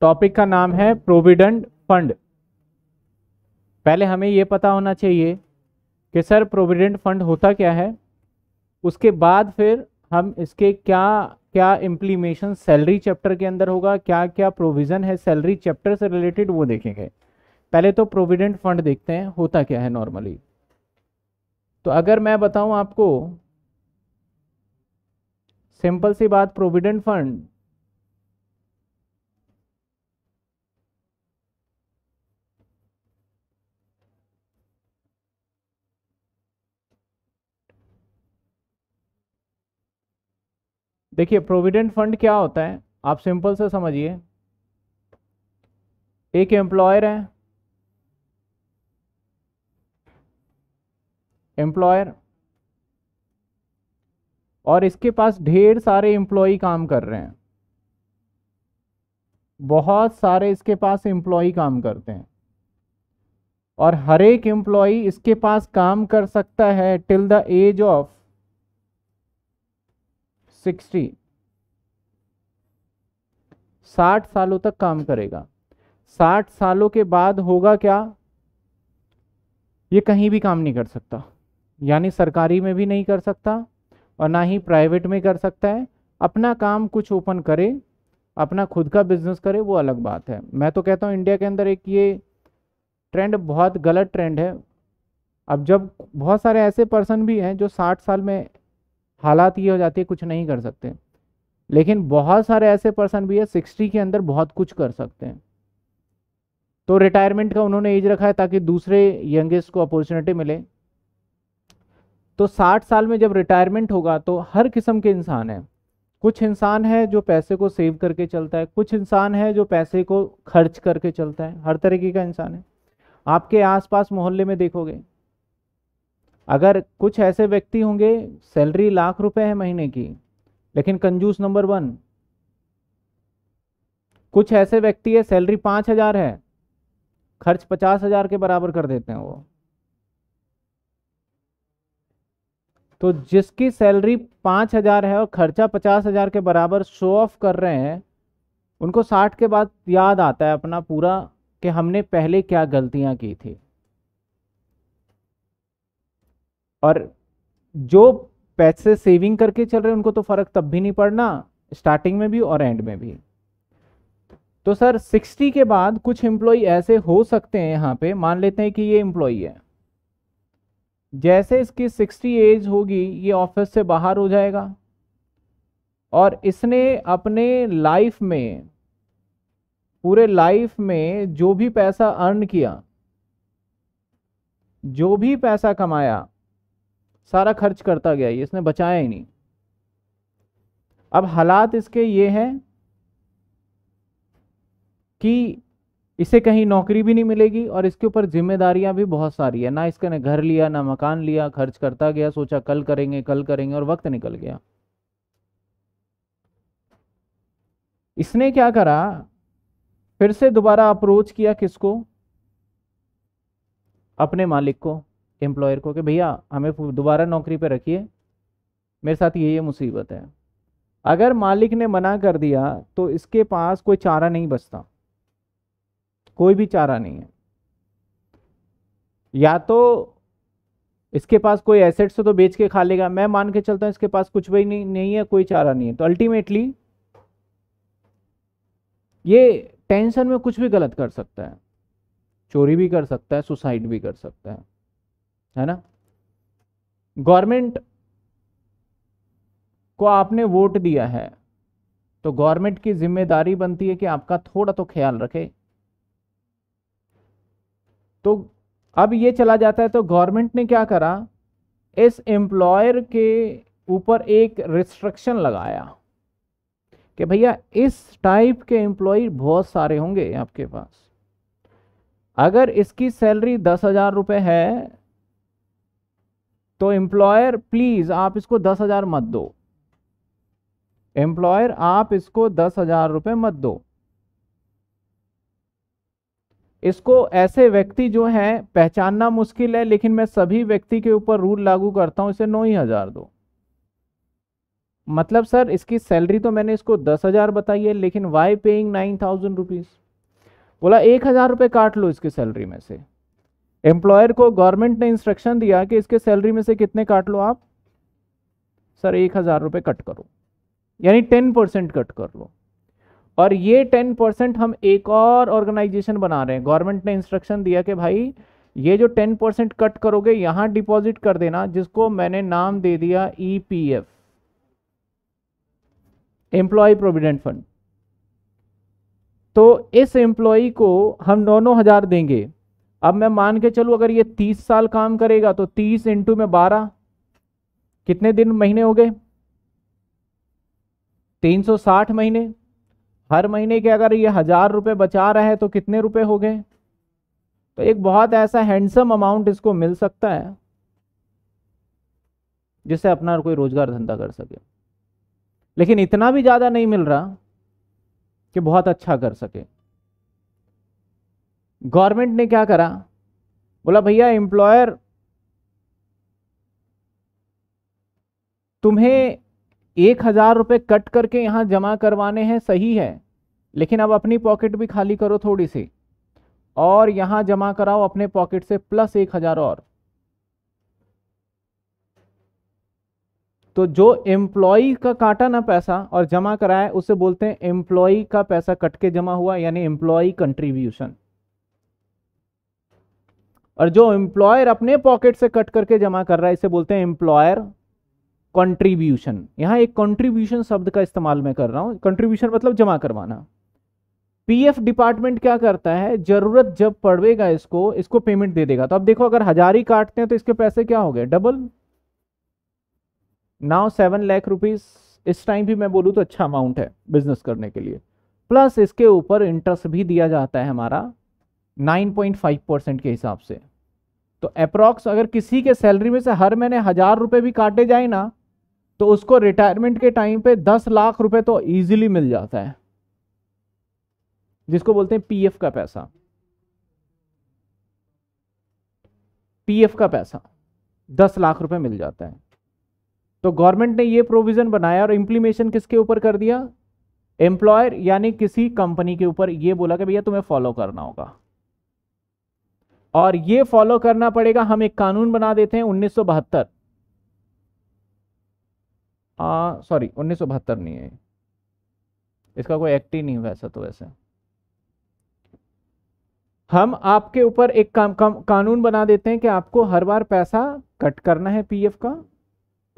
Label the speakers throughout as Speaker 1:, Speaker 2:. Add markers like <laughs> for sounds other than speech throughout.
Speaker 1: topic का नाम है प्रोविडेंट फंड पहले हमें ये पता होना चाहिए कि सर प्रोविडेंट फंड होता क्या है उसके बाद फिर हम इसके क्या क्या इम्प्लीमेशन सैलरी चैप्टर के अंदर होगा क्या क्या प्रोविज़न है सैलरी चैप्टर से रिलेटेड वो देखेंगे पहले तो प्रोविडेंट फंड देखते हैं होता क्या है नॉर्मली तो अगर मैं बताऊं आपको सिंपल सी बात प्रोविडेंट फंड देखिए प्रोविडेंट फंड क्या होता है आप सिंपल से समझिए एक एम्प्लॉयर है एम्प्लॉयर और इसके पास ढेर सारे एम्प्लॉय काम कर रहे हैं बहुत सारे इसके पास एम्प्लॉय काम करते हैं और हर एक एम्प्लॉय इसके पास काम कर सकता है till the age of sixty साठ सालों तक काम करेगा साठ सालों के बाद होगा क्या ये कहीं भी काम नहीं कर सकता यानी सरकारी में भी नहीं कर सकता और ना ही प्राइवेट में कर सकता है अपना काम कुछ ओपन करे अपना खुद का बिजनेस करे वो अलग बात है मैं तो कहता हूँ इंडिया के अंदर एक ये ट्रेंड बहुत गलत ट्रेंड है अब जब बहुत सारे ऐसे पर्सन भी हैं जो साठ साल में हालात ये हो जाती है कुछ नहीं कर सकते लेकिन बहुत सारे ऐसे पर्सन भी है सिक्सटी के अंदर बहुत कुछ कर सकते हैं तो रिटायरमेंट का उन्होंने एज रखा है ताकि दूसरे यंगेस्ट को अपॉर्चुनिटी मिले तो साठ साल में जब रिटायरमेंट होगा तो हर किस्म के इंसान है कुछ इंसान है जो पैसे को सेव करके चलता है कुछ इंसान है जो पैसे को खर्च करके चलता है हर तरीके का इंसान है आपके आसपास मोहल्ले में देखोगे अगर कुछ ऐसे व्यक्ति होंगे सैलरी लाख रुपए है महीने की लेकिन कंजूस नंबर वन कुछ ऐसे व्यक्ति है सैलरी पाँच हजार है खर्च पचास हजार के बराबर कर देते हैं वो तो जिसकी सैलरी पाँच हजार है और खर्चा पचास हजार के बराबर शो ऑफ कर रहे हैं उनको साठ के बाद याद आता है अपना पूरा कि हमने पहले क्या गलतियां की थी और जो पैसे सेविंग करके चल रहे हैं उनको तो फ़र्क तब भी नहीं पड़ना स्टार्टिंग में भी और एंड में भी तो सर 60 के बाद कुछ एम्प्लॉय ऐसे हो सकते हैं यहाँ पे मान लेते हैं कि ये एम्प्लॉय है जैसे इसकी 60 एज होगी ये ऑफिस से बाहर हो जाएगा और इसने अपने लाइफ में पूरे लाइफ में जो भी पैसा अर्न किया जो भी पैसा कमाया सारा खर्च करता गया ये इसने बचाया ही नहीं अब हालात इसके ये हैं कि इसे कहीं नौकरी भी नहीं मिलेगी और इसके ऊपर जिम्मेदारियां भी बहुत सारी है ना इसके ने घर लिया ना मकान लिया खर्च करता गया सोचा कल करेंगे कल करेंगे और वक्त निकल गया इसने क्या करा फिर से दोबारा अप्रोच किया किसको अपने मालिक को एम्प्लॉयर को कि भैया हमें दोबारा नौकरी पे रखिए मेरे साथ ये ये मुसीबत है अगर मालिक ने मना कर दिया तो इसके पास कोई चारा नहीं बचता कोई भी चारा नहीं है या तो इसके पास कोई एसेट्स तो, तो बेच के खा लेगा मैं मान के चलता हूँ इसके पास कुछ भी नहीं नहीं है कोई चारा नहीं है तो अल्टीमेटली ये टेंशन में कुछ भी गलत कर सकता है चोरी भी कर सकता है सुसाइड भी कर सकता है है ना गवर्नमेंट को आपने वोट दिया है तो गवर्नमेंट की जिम्मेदारी बनती है कि आपका थोड़ा तो ख्याल रखे तो अब ये चला जाता है तो गवर्नमेंट ने क्या करा इस एम्प्लॉयर के ऊपर एक रिस्ट्रिक्शन लगाया कि भैया इस टाइप के एम्प्लॉय बहुत सारे होंगे आपके पास अगर इसकी सैलरी दस हज़ार रुपये है तो एम्प्लॉयर प्लीज़ आप इसको दस हज़ार मत दो एम्प्लॉयर आप इसको दस हज़ार रुपये मत दो इसको ऐसे व्यक्ति जो है पहचानना मुश्किल है लेकिन मैं सभी व्यक्ति के ऊपर रूल लागू करता हूं इसे नौ ही हज़ार दो मतलब सर इसकी सैलरी तो मैंने इसको दस हज़ार बताई है लेकिन why paying nine thousand rupees बोला एक हज़ार रुपये काट लो इसकी सैलरी में से एम्प्लॉयर को गवर्नमेंट ने इंस्ट्रक्शन दिया कि इसके सैलरी में से कितने काट लो आप सर एक हज़ार रुपये कट करो यानी टेन परसेंट कट कर लो और ये टेन परसेंट हम एक और ऑर्गेनाइजेशन बना रहे हैं गवर्नमेंट ने इंस्ट्रक्शन दिया कि भाई ये जो टेन परसेंट कट करोगे यहाँ डिपॉजिट कर देना जिसको मैंने नाम दे दिया E P F employ provident fund तो इस एम्प्लॉय को हम नौ नौ हज़ार देंगे अब मैं मान के चलूँ अगर ये तीस साल काम करेगा तो तीस इंटू में बारह कितने दिन महीने हो गए तीन सौ साठ महीने हर महीने के अगर ये हज़ार रुपये बचा रहा है तो कितने रुपए हो गए तो एक बहुत ऐसा हैंडसम अमाउंट इसको मिल सकता है जिससे अपना कोई रोजगार धंधा कर सके लेकिन इतना भी ज़्यादा नहीं मिल रहा कि बहुत अच्छा कर सके गवर्नमेंट ने क्या करा बोला भैया एम्प्लॉयर तुम्हें एक हज़ार रुपये कट करके यहाँ जमा करवाने हैं सही है लेकिन अब अपनी पॉकेट भी खाली करो थोड़ी सी और यहाँ जमा कराओ अपने पॉकेट से प्लस एक हज़ार और तो जो एम्प्लॉय का काटा ना पैसा और जमा कराया उसे बोलते हैं एम्प्लॉय का पैसा कट के जमा हुआ यानी एम्प्लॉय कंट्रीब्यूशन और जो एम्प्लॉयर अपने पॉकेट से कट करके जमा कर रहा है इसे बोलते हैं एम्प्लॉयर कंट्रीब्यूशन यहां एक कंट्रीब्यूशन शब्द का इस्तेमाल मैं कर रहा हूं कंट्रीब्यूशन मतलब जमा करवाना पीएफ डिपार्टमेंट क्या करता है जरूरत जब पड़ेगा इसको इसको पेमेंट दे देगा तो अब देखो अगर हजार ही काटते हैं तो इसके पैसे क्या हो गए double now seven lakh rupees इस टाइम भी मैं बोलूं तो अच्छा अमाउंट है बिजनेस करने के लिए प्लस इसके ऊपर इंटरेस्ट भी दिया जाता है हमारा फाइव परसेंट के हिसाब से तो अप्रॉक्स अगर किसी के सैलरी में से हर महीने हज़ार रुपए भी काटे जाए ना तो उसको रिटायरमेंट के टाइम पे दस लाख रुपए तो इजीली मिल जाता है जिसको बोलते हैं पीएफ का पैसा पीएफ का पैसा दस लाख रुपए मिल जाता है तो गवर्नमेंट ने ये प्रोविजन बनाया और इंप्लीमेशन किसके ऊपर कर दिया एम्प्लॉयर यानी किसी कंपनी के ऊपर ये बोला कि भैया तुम्हें फॉलो करना होगा और ये फॉलो करना पड़ेगा हम एक कानून बना देते हैं उन्नीस सौ बहत्तर सॉरी उन्नीस नहीं है इसका कोई एक्ट ही नहीं वैसा तो वैसे हम आपके ऊपर एक काम का, कानून बना देते हैं कि आपको हर बार पैसा कट करना है पीएफ का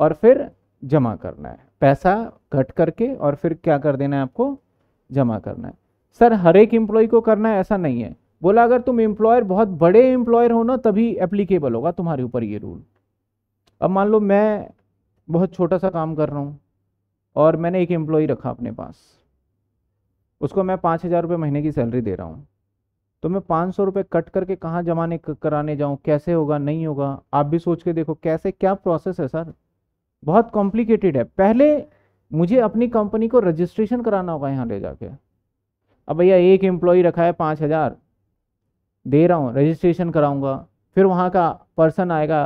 Speaker 1: और फिर जमा करना है पैसा कट करके और फिर क्या कर देना है आपको जमा करना है सर हर एक एम्प्लॉय को करना है ऐसा नहीं है बोला अगर तुम एम्प्लॉयर बहुत बड़े एम्प्लॉयर हो ना तभी एप्लीकेबल होगा तुम्हारे ऊपर ये रूल अब मान लो मैं बहुत छोटा सा काम कर रहा हूँ और मैंने एक एम्प्लॉय रखा अपने पास उसको मैं पाँच हज़ार रुपये महीने की सैलरी दे रहा हूँ तो मैं पाँच सौ रुपये कट करके कहाँ जमाने कराने जाऊँ कैसे होगा नहीं होगा आप भी सोच के देखो कैसे क्या प्रोसेस है सर बहुत कॉम्प्लिकेटेड है पहले मुझे अपनी कंपनी को रजिस्ट्रेशन कराना होगा यहाँ ले जाके अब भैया एक एम्प्लॉय रखा है पाँच हज़ार दे रहा हूँ रजिस्ट्रेशन कराऊँगा फिर वहाँ का पर्सन आएगा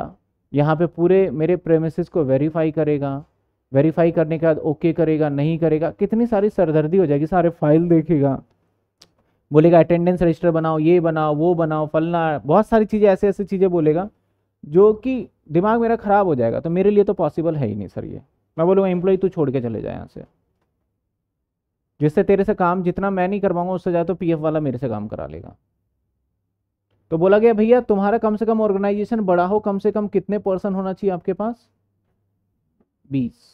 Speaker 1: यहाँ पे पूरे मेरे प्रेमिस को वेरीफाई करेगा वेरीफाई करने के बाद ओके करेगा नहीं करेगा कितनी सारी सरदर्दी हो जाएगी सारे फाइल देखेगा बोलेगा अटेंडेंस रजिस्टर बनाओ ये बनाओ वो बनाओ फलना बहुत सारी चीज़ें ऐसे ऐसी चीज़ें बोलेगा जो कि दिमाग मेरा ख़राब हो जाएगा तो मेरे लिए तो पॉसिबल है ही नहीं सर ये मैं बोलूँगा एम्प्लॉय तू छोड़ के चले जाए यहाँ से जिससे तेरे से काम जितना मैं नहीं करवाऊंगा उससे ज़्यादा तो पीएफ वाला मेरे से काम करा लेगा तो बोला गया भैया तुम्हारा कम से कम ऑर्गेनाइजेशन बड़ा हो कम से कम कितने पर्सन होना चाहिए आपके पास बीस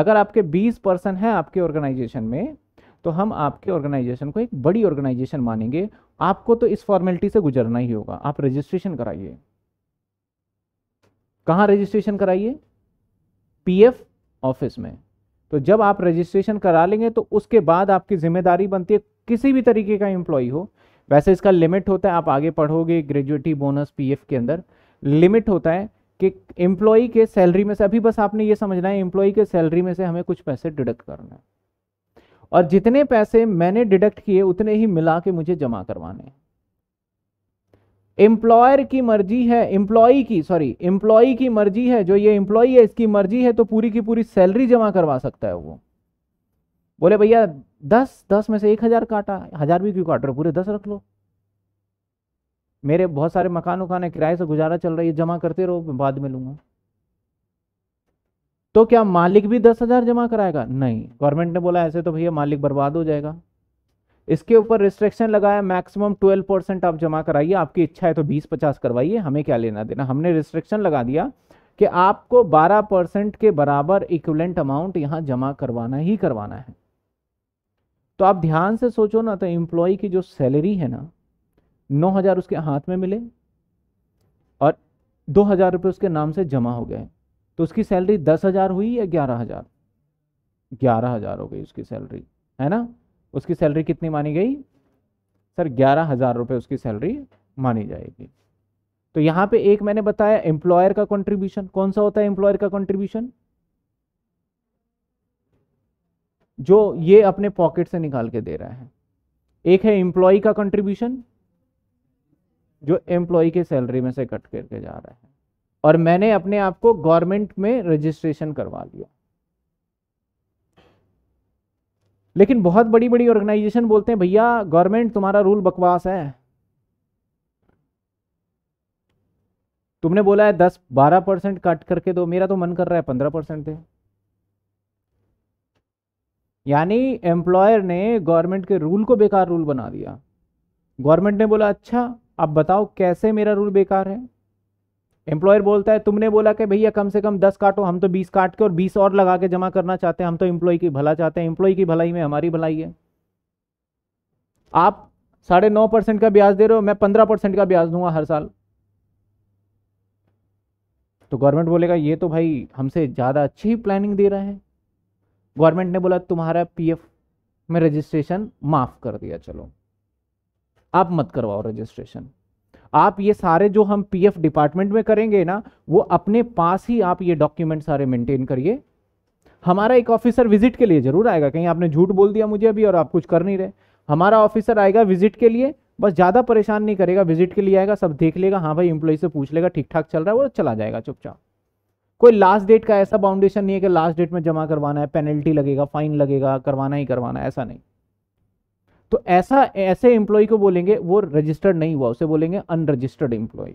Speaker 1: अगर आपके बीस पर्सन है आपके ऑर्गेनाइजेशन में तो हम आपके ऑर्गेनाइजेशन को एक बड़ी ऑर्गेनाइजेशन मानेंगे आपको तो इस फॉर्मेलिटी से गुजरना ही होगा आप रजिस्ट्रेशन कराइए कहाँ रजिस्ट्रेशन कराइए पी ऑफिस में तो जब आप रजिस्ट्रेशन करा लेंगे तो उसके बाद आपकी जिम्मेदारी बनती है किसी भी तरीके का एम्प्लॉय हो वैसे इसका लिमिट होता है आप आगे पढ़ोगे ग्रेजुएटी बोनस पीएफ के अंदर लिमिट होता है कि एम्प्लॉई के सैलरी में से अभी बस आपने ये समझना है एम्प्लॉई के सैलरी में से हमें कुछ पैसे डिडक्ट करना है और जितने पैसे मैंने डिडक्ट किए उतने ही मिला के मुझे जमा करवाने हैं एम्प्लॉयर की मर्जी है एम्प्लॉय की सॉरी एम्प्लॉय की मर्जी है जो ये एम्प्लॉई है इसकी मर्जी है तो पूरी की पूरी सैलरी जमा करवा सकता है वो बोले भैया दस दस में से एक हज़ार काटा हज़ार भी क्यों काट रहे पूरे दस रख लो मेरे बहुत सारे मकान उकान है किराए से गुजारा चल रहा है जमा करते रहो मैं बाद में लूंगा तो क्या मालिक भी दस हज़ार जमा कराएगा नहीं गवर्नमेंट ने बोला ऐसे तो भैया मालिक बर्बाद हो जाएगा इसके ऊपर रिस्ट्रिक्शन लगाया मैक्सिमम ट्वेल्व परसेंट आप जमा कराइए आपकी इच्छा है तो बीस पचास करवाइए हमें क्या लेना देना हमने रिस्ट्रिक्शन लगा दिया कि आपको बारह परसेंट के बराबर इक्वलेंट अमाउंट यहाँ जमा करवाना ही करवाना है तो आप ध्यान से सोचो ना तो एम्प्लॉय की जो सैलरी है ना नौ हज़ार उसके हाथ में मिले और दो हज़ार रुपये उसके नाम से जमा हो गए तो उसकी सैलरी दस हज़ार हुई या ग्यारह हज़ार ग्यारह हज़ार हो गई उसकी सैलरी है ना उसकी सैलरी कितनी मानी गई सर ग्यारह हज़ार रुपये उसकी सैलरी मानी जाएगी तो यहाँ पे एक मैंने बताया एम्प्लॉयर का कंट्रीब्यूशन कौन सा होता है एम्प्लॉयर का कंट्रीब्यूशन जो ये अपने पॉकेट से निकाल के दे रहा है एक है एम्प्लॉय का कंट्रीब्यूशन जो एम्प्लॉय के सैलरी में से कट करके जा रहा है और मैंने अपने आप को गवर्नमेंट में रजिस्ट्रेशन करवा लिया लेकिन बहुत बड़ी बड़ी ऑर्गेनाइजेशन बोलते हैं भैया गवर्नमेंट तुम्हारा रूल बकवास है तुमने बोला है दस बारह परसेंट कट करके दो मेरा तो मन कर रहा है पंद्रह परसेंट दे यानी एम्प्लॉयर ने गवर्नमेंट के रूल को बेकार रूल बना दिया गवर्नमेंट ने बोला अच्छा अब बताओ कैसे मेरा रूल बेकार है एम्प्लॉयर बोलता है तुमने बोला कि भैया कम से कम दस काटो हम तो बीस काट के और बीस और लगा के जमा करना चाहते हैं हम तो एम्प्लॉय की भला चाहते हैं एम्प्लॉय की भलाई में हमारी भलाई है आप साढ़े नौ परसेंट का ब्याज दे रहे हो मैं पंद्रह परसेंट का ब्याज दूंगा हर साल तो गवर्नमेंट बोलेगा ये तो भाई हमसे ज़्यादा अच्छी प्लानिंग दे रहा है गवर्नमेंट ने बोला तुम्हारा पीएफ में रजिस्ट्रेशन माफ कर दिया चलो आप मत करवाओ रजिस्ट्रेशन आप ये सारे जो हम पीएफ डिपार्टमेंट में करेंगे ना वो अपने पास ही आप ये डॉक्यूमेंट सारे मेंटेन करिए हमारा एक ऑफिसर विजिट के लिए जरूर आएगा कहीं आपने झूठ बोल दिया मुझे अभी और आप कुछ कर नहीं रहे हमारा ऑफिसर आएगा विजिट के लिए बस ज़्यादा परेशान नहीं करेगा विजिट के लिए आएगा सब देख लेगा हाँ भाई इंप्लॉय से पूछ लेगा ठीक ठाक चल रहा है वो चला जाएगा चुपचाप कोई लास्ट डेट का ऐसा बाउंडेशन नहीं है कि लास्ट डेट में जमा करवाना है पेनल्टी लगेगा फाइन लगेगा करवाना ही करवाना ऐसा नहीं तो ऐसा ऐसे एम्प्लॉय को बोलेंगे वो रजिस्टर्ड नहीं हुआ उसे बोलेंगे अनरजिस्टर्ड एम्प्लॉय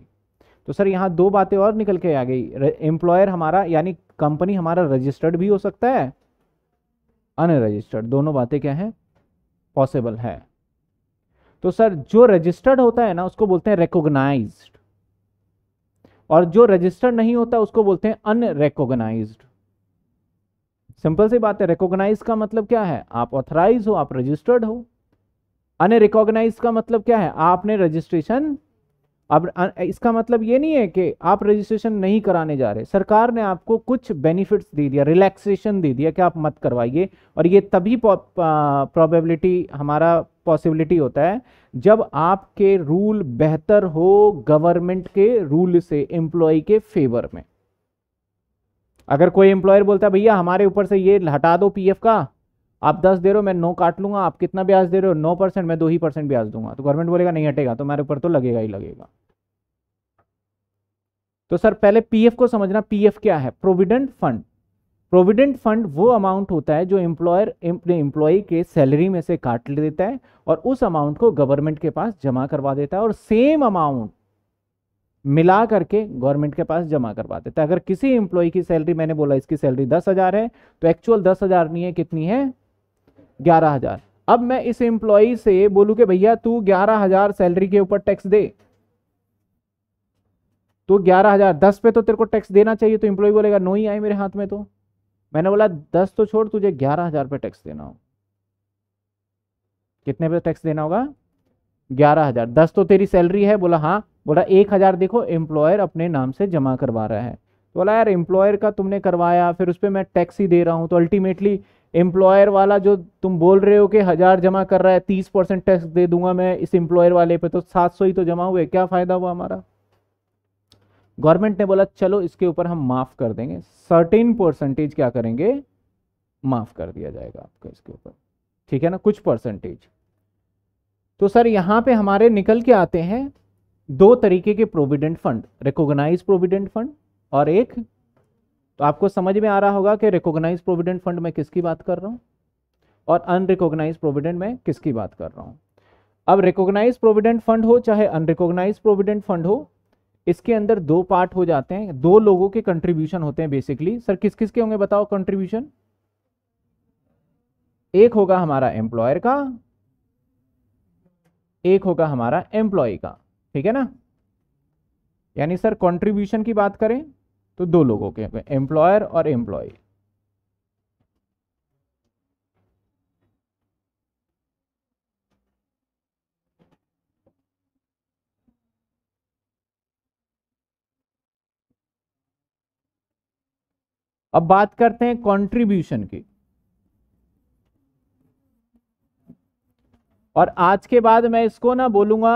Speaker 1: तो सर यहाँ दो बातें और निकल के आ गई एम्प्लॉयर हमारा यानी कंपनी हमारा रजिस्टर्ड भी हो सकता है अनरजिस्टर्ड दोनों बातें क्या हैं पॉसिबल है तो सर जो रजिस्टर्ड होता है ना उसको बोलते हैं रिकोगनाइज और जो रजिस्टर नहीं होता उसको बोलते हैं अनरेकोगनाइज सिंपल सी बात है रिकॉग्नाइज का मतलब क्या है आप ऑथराइज हो आप रजिस्टर्ड हो अनरिकॉग्नाइज का मतलब क्या है आपने रजिस्ट्रेशन अब इसका मतलब ये नहीं है कि आप रजिस्ट्रेशन नहीं कराने जा रहे सरकार ने आपको कुछ बेनिफिट्स दे दिया रिलैक्सेशन दे दिया कि आप मत करवाइए और ये तभी प्रोबेबिलिटी हमारा पॉसिबिलिटी होता है जब आपके रूल बेहतर हो गवर्नमेंट के रूल से एम्प्लॉय के फेवर में अगर कोई एम्प्लॉयर बोलता है भैया हमारे ऊपर से ये हटा दो पीएफ का आप दस दे रहे हो मैं नौ काट लूंगा आप कितना ब्याज दे रहे हो नौ परसेंट मैं दो ही परसेंट ब्याज दूंगा तो गवर्नमेंट बोलेगा नहीं हटेगा तो मेरे ऊपर तो लगेगा ही लगेगा तो सर पहले पीएफ को समझना पीएफ क्या है प्रोविडेंट फंड प्रोविडेंट फंड वो अमाउंट होता है जो एम्प्लॉयर अपने एम्प्लॉय के सैलरी में से काट ले देता है और उस अमाउंट को गवर्नमेंट के पास जमा करवा देता है और सेम अमाउंट मिला करके गवर्नमेंट के पास जमा करवा देता है अगर किसी एम्प्लॉय की सैलरी मैंने बोला इसकी सैलरी दस हज़ार है तो एक्चुअल दस हज़ार नहीं है कितनी है ग्यारह हज़ार अब मैं इस एम्प्लॉय से बोलूं कि भैया तू ग्यारह हज़ार सैलरी के ऊपर टैक्स दे तो ग्यारह हज़ार दस पे तो तेरे को टैक्स देना चाहिए तो एम्प्लॉय बोलेगा नो ही आए मेरे हाथ में तो मैंने बोला दस तो छोड़ तुझे ग्यारह हजार पे टैक्स देना हो कितने पे टैक्स देना होगा ग्यारह हजार दस तो तेरी सैलरी है बोला हाँ बोला एक हजार देखो एम्प्लॉयर अपने नाम से जमा करवा रहा है तो बोला यार एम्प्लॉयर का तुमने करवाया फिर उस पर मैं टैक्स ही दे रहा हूँ तो अल्टीमेटली एम्प्लॉयर वाला जो तुम बोल रहे हो कि हज़ार जमा कर रहा है तीस परसेंट टैक्स दे दूंगा मैं इस एम्प्लॉयर वाले पे तो सात सौ ही तो जमा हुए क्या फ़ायदा हुआ हमारा गवर्नमेंट ने बोला चलो इसके ऊपर हम माफ कर देंगे सर्टेन परसेंटेज क्या करेंगे माफ कर दिया जाएगा आपका इसके ऊपर ठीक है ना कुछ परसेंटेज तो सर यहां पे हमारे निकल के आते हैं दो तरीके के provident fund recognise provident fund और एक तो आपको समझ में आ रहा होगा कि रिकोगनाइज प्रोविडेंट फंड में किसकी बात कर रहा हूं और अनरिकोगनाइज प्रोविडेंट में किसकी बात कर रहा हूं अब रिकोगनाइज प्रोविडेंट फंड हो चाहे अनरिकोगनाइज प्रोविडेंट फंड हो इसके अंदर दो पार्ट हो जाते हैं दो लोगों के कंट्रीब्यूशन होते हैं बेसिकली सर किस किस के होंगे बताओ कंट्रीब्यूशन एक होगा हमारा एम्प्लॉयर का एक होगा हमारा एम्प्लॉय का ठीक है ना यानी सर कंट्रीब्यूशन की बात करें तो दो लोगों के एम्प्लॉयर और एम्प्लॉय अब बात करते हैं कंट्रीब्यूशन की और आज के बाद मैं इसको ना बोलूंगा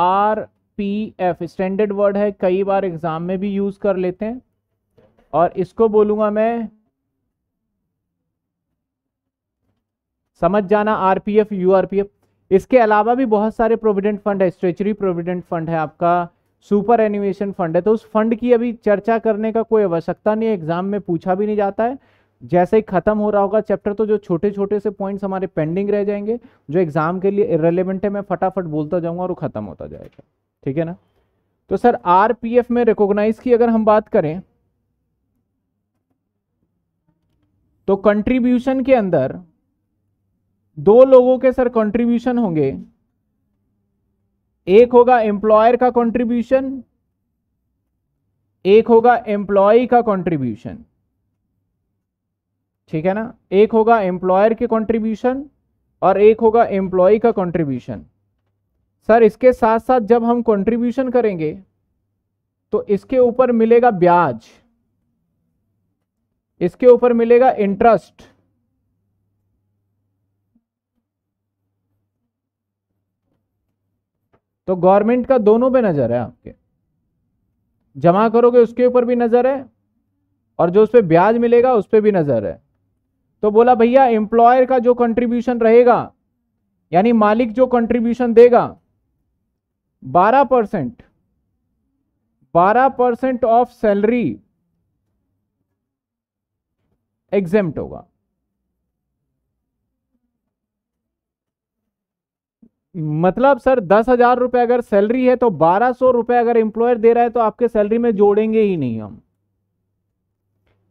Speaker 1: R P F standard word है कई बार एग्जाम में भी यूज कर लेते हैं और इसको बोलूंगा मैं समझ जाना आरपीएफ एफ इसके अलावा भी बहुत सारे प्रोविडेंट फंड है स्ट्रेचरी प्रोविडेंट फंड है आपका सुपर एनिमेशन फंड है तो उस फंड की अभी चर्चा करने का कोई आवश्यकता नहीं एग्जाम में पूछा भी नहीं जाता है जैसे ही खत्म हो रहा होगा चैप्टर तो जो छोटे छोटे से पॉइंट्स हमारे पेंडिंग रह जाएंगे जो एग्जाम के लिए रेलिवेंट है मैं फटाफट बोलता जाऊंगा और खत्म होता जाएगा ठीक है ना तो सर आरपीएफ में रिकॉग्नाइज की अगर हम बात करें तो कंट्रीब्यूशन के अंदर दो लोगों के सर कंट्रीब्यूशन होंगे एक होगा एम्प्लॉयर का कंट्रीब्यूशन एक होगा एम्प्लॉय का कंट्रीब्यूशन ठीक है ना एक होगा एम्प्लॉयर के कंट्रीब्यूशन और एक होगा एम्प्लॉय का कंट्रीब्यूशन सर इसके साथ साथ जब हम कंट्रीब्यूशन करेंगे तो इसके ऊपर मिलेगा ब्याज इसके ऊपर मिलेगा इंटरेस्ट तो गवर्नमेंट का दोनों पे नज़र है आपके जमा करोगे उसके ऊपर भी नज़र है और जो उस पर ब्याज मिलेगा उस पर भी नज़र है तो बोला भैया एम्प्लॉयर का जो कंट्रीब्यूशन रहेगा यानी मालिक जो कंट्रीब्यूशन देगा बारह परसेंट बारह परसेंट ऑफ सैलरी एग्जेम्प्ट होगा मतलब सर दस हजार रुपये अगर सैलरी है तो बारह सौ रुपये अगर एम्प्लॉयर दे रहा है तो आपके सैलरी में जोड़ेंगे ही नहीं हम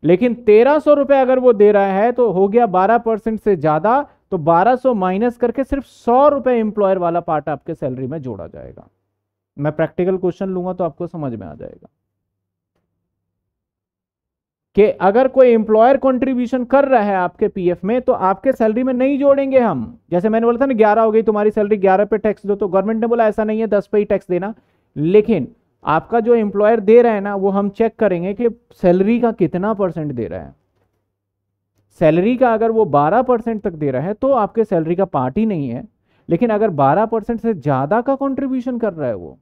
Speaker 1: लेकिन तेरह सौ रुपये अगर वो दे रहा है तो हो गया बारह परसेंट से ज़्यादा तो बारह सौ माइनस करके सिर्फ सौ रुपये एम्प्लॉयर वाला पार्ट आपके सैलरी में जोड़ा जाएगा मैं प्रैक्टिकल क्वेश्चन लूंगा तो आपको समझ में आ जाएगा कि अगर कोई एम्प्लॉयर कंट्रीब्यूशन कर रहा है आपके पीएफ में तो आपके सैलरी में नहीं जोड़ेंगे हम जैसे मैंने बोला था ना ग्यारह हो गई तुम्हारी सैलरी ग्यारह पे टैक्स दो तो गवर्नमेंट ने बोला ऐसा नहीं है दस पे ही टैक्स देना लेकिन आपका जो एम्प्लॉयर दे रहा है ना वो हम चेक करेंगे कि सैलरी का कितना परसेंट दे रहा है सैलरी का अगर वो बारह परसेंट तक दे रहा है तो आपके सैलरी का पार्ट ही नहीं है लेकिन अगर बारह परसेंट से ज़्यादा का कॉन्ट्रीब्यूशन कर रहा है वो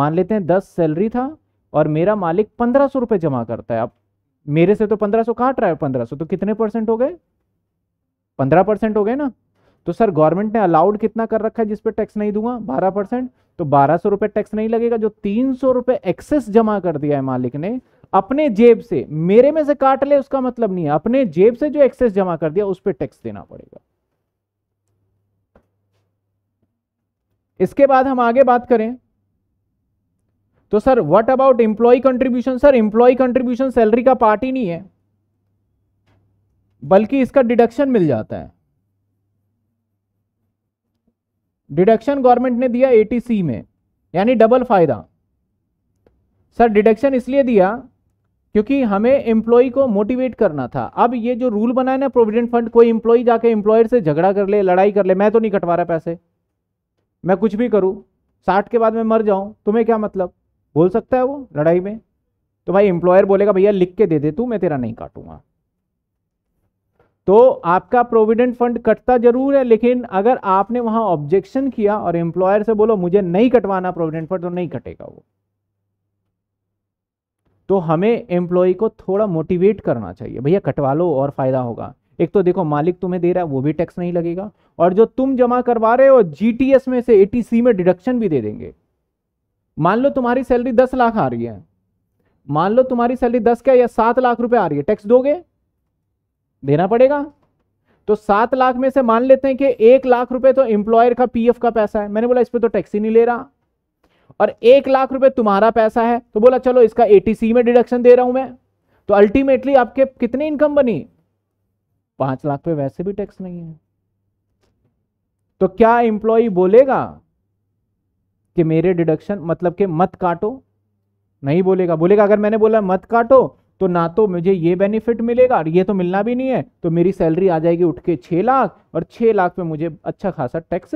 Speaker 1: मान लेते हैं दस सैलरी था और मेरा मालिक पंद्रह सौ रुपए जमा करता है अब मेरे से तो पंद्रह सौ रहा है पंद्रह सौ तो कितने परसेंट हो गए पंद्रह परसेंट हो गए ना तो सर गवर्नमेंट ने अलाउड कितना कर रखा है जिस पे टैक्स नहीं दूंगा बारह परसेंट तो बारह सौ टैक्स नहीं लगेगा जो तीन सौ रुपए एक्सेस जमा कर दिया है मालिक ने अपने जेब से मेरे में से काट ले उसका मतलब नहीं है अपने जेब से जो एक्सेस जमा कर दिया उस पर टैक्स देना पड़ेगा इसके बाद हम आगे बात करें तो sir what about employ contribution sir employ contribution salary का पार्ट ही नहीं है बल्कि इसका डिडक्शन मिल जाता है डिडक्शन गवर्नमेंट ने दिया एटीसी में यानी डबल फायदा सर डिडक्शन इसलिए दिया क्योंकि हमें एम्प्लॉय को मोटिवेट करना था अब ये जो रूल बनाया ना प्रोविडेंट फंड कोई एम्प्लॉय जाके एम्प्लॉयर से झगड़ा कर ले लड़ाई कर ले मैं तो नहीं कटवा रहा पैसे मैं कुछ भी करूं साठ के बाद मैं मर जाऊं तुम्हें क्या मतलब बोल सकता है वो लड़ाई में तो भाई एम्प्लॉयर बोलेगा भैया लिख के दे दे तू मैं तेरा नहीं काटूंगा तो आपका प्रोविडेंट फंड कटता जरूर है लेकिन अगर आपने वहां ऑब्जेक्शन किया और एम्प्लॉयर से बोलो मुझे नहीं कटवाना प्रोविडेंट फंड तो नहीं कटेगा वो तो हमें एम्प्लॉय को थोड़ा मोटिवेट करना चाहिए भैया कटवा लो और फायदा होगा एक तो देखो मालिक तुम्हें दे रहा है वो भी टैक्स नहीं लगेगा और जो तुम जमा करवा रहे हो जीटीएस में से एटीसी में डिडक्शन भी दे देंगे मान लो तुम्हारी सैलरी दस लाख आ रही है मान लो तुम्हारी सैलरी दस क्या या सात लाख रुपए आ रही है टैक्स दोगे देना पड़ेगा तो सात लाख में से मान लेते हैं कि एक लाख रुपए तो एम्प्लॉयर का पीएफ का पैसा है मैंने बोला इस पर तो टैक्स ही नहीं ले रहा और एक लाख रुपए तुम्हारा पैसा है तो बोला चलो इसका एटीसी में डिडक्शन दे रहा हूं मैं तो अल्टीमेटली आपके कितनी इनकम बनी पांच लाख पे वैसे भी टैक्स नहीं है तो क्या एम्प्लॉय बोलेगा कि मेरे डिडक्शन मतलब कि मत काटो नहीं बोलेगा बोलेगा अगर मैंने बोला मत काटो तो ना तो मुझे ये बेनिफिट मिलेगा और ये तो मिलना भी नहीं है तो मेरी सैलरी आ जाएगी उठ के छः लाख और छः लाख पे मुझे अच्छा खासा टैक्स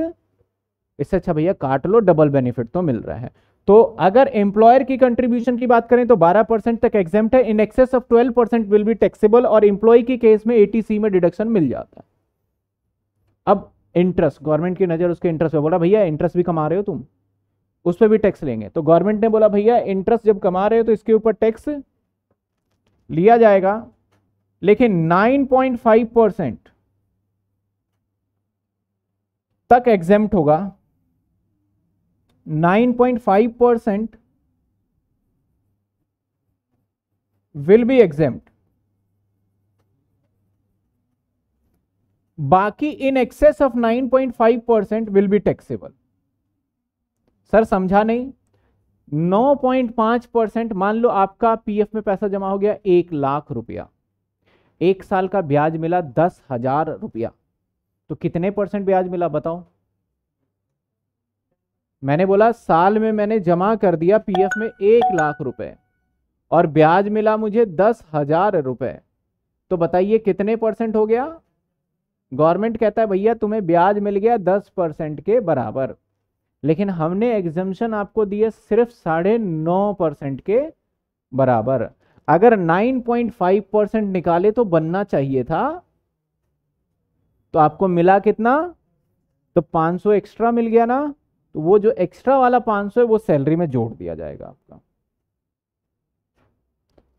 Speaker 1: इससे अच्छा भैया काट लो डबल बेनिफिट तो मिल रहा है तो अगर एम्प्लॉयर की कंट्रीब्यूशन की बात करें तो 12 परसेंट तक एग्जाम है in excess of 12 percent will be taxable और एम्प्लॉय के केस में एटीसी में डिडक्शन मिल जाता है अब इंटरेस्ट गवर्नमेंट की नज़र उसके इंटरेस्ट पे बोला भैया इंटरेस्ट भी कमा रहे हो तुम उस पर भी टैक्स लेंगे तो गवर्नमेंट ने बोला भैया इंटरेस्ट जब कमा रहे हो तो इसके ऊपर टैक्स लिया जाएगा लेकिन 9.5 परसेंट तक एग्जेम्प्ट होगा 9.5 परसेंट विल बी एग्जेम्प्ट बाकी in excess of 9.5 percent will be taxable sir समझा नहीं 9.5 परसेंट मान लो आपका पीएफ में पैसा जमा हो गया एक लाख रुपया एक साल का ब्याज मिला दस हजार रुपया तो कितने परसेंट ब्याज मिला बताओ मैंने बोला साल में मैंने जमा कर दिया पीएफ में एक लाख रुपए और ब्याज मिला मुझे दस हजार रुपए तो बताइए कितने परसेंट हो गया गवर्नमेंट कहता है भैया तुम्हें ब्याज मिल गया दस परसेंट के बराबर लेकिन हमने एग्जम्पन आपको दिए सिर्फ साढ़े नौ परसेंट के बराबर अगर नाइन पॉइंट फाइव परसेंट निकाले तो बनना चाहिए था तो आपको मिला कितना तो पांच सौ एक्स्ट्रा मिल गया ना तो वो जो एक्स्ट्रा वाला पांच सौ है वो सैलरी में जोड़ दिया जाएगा आपका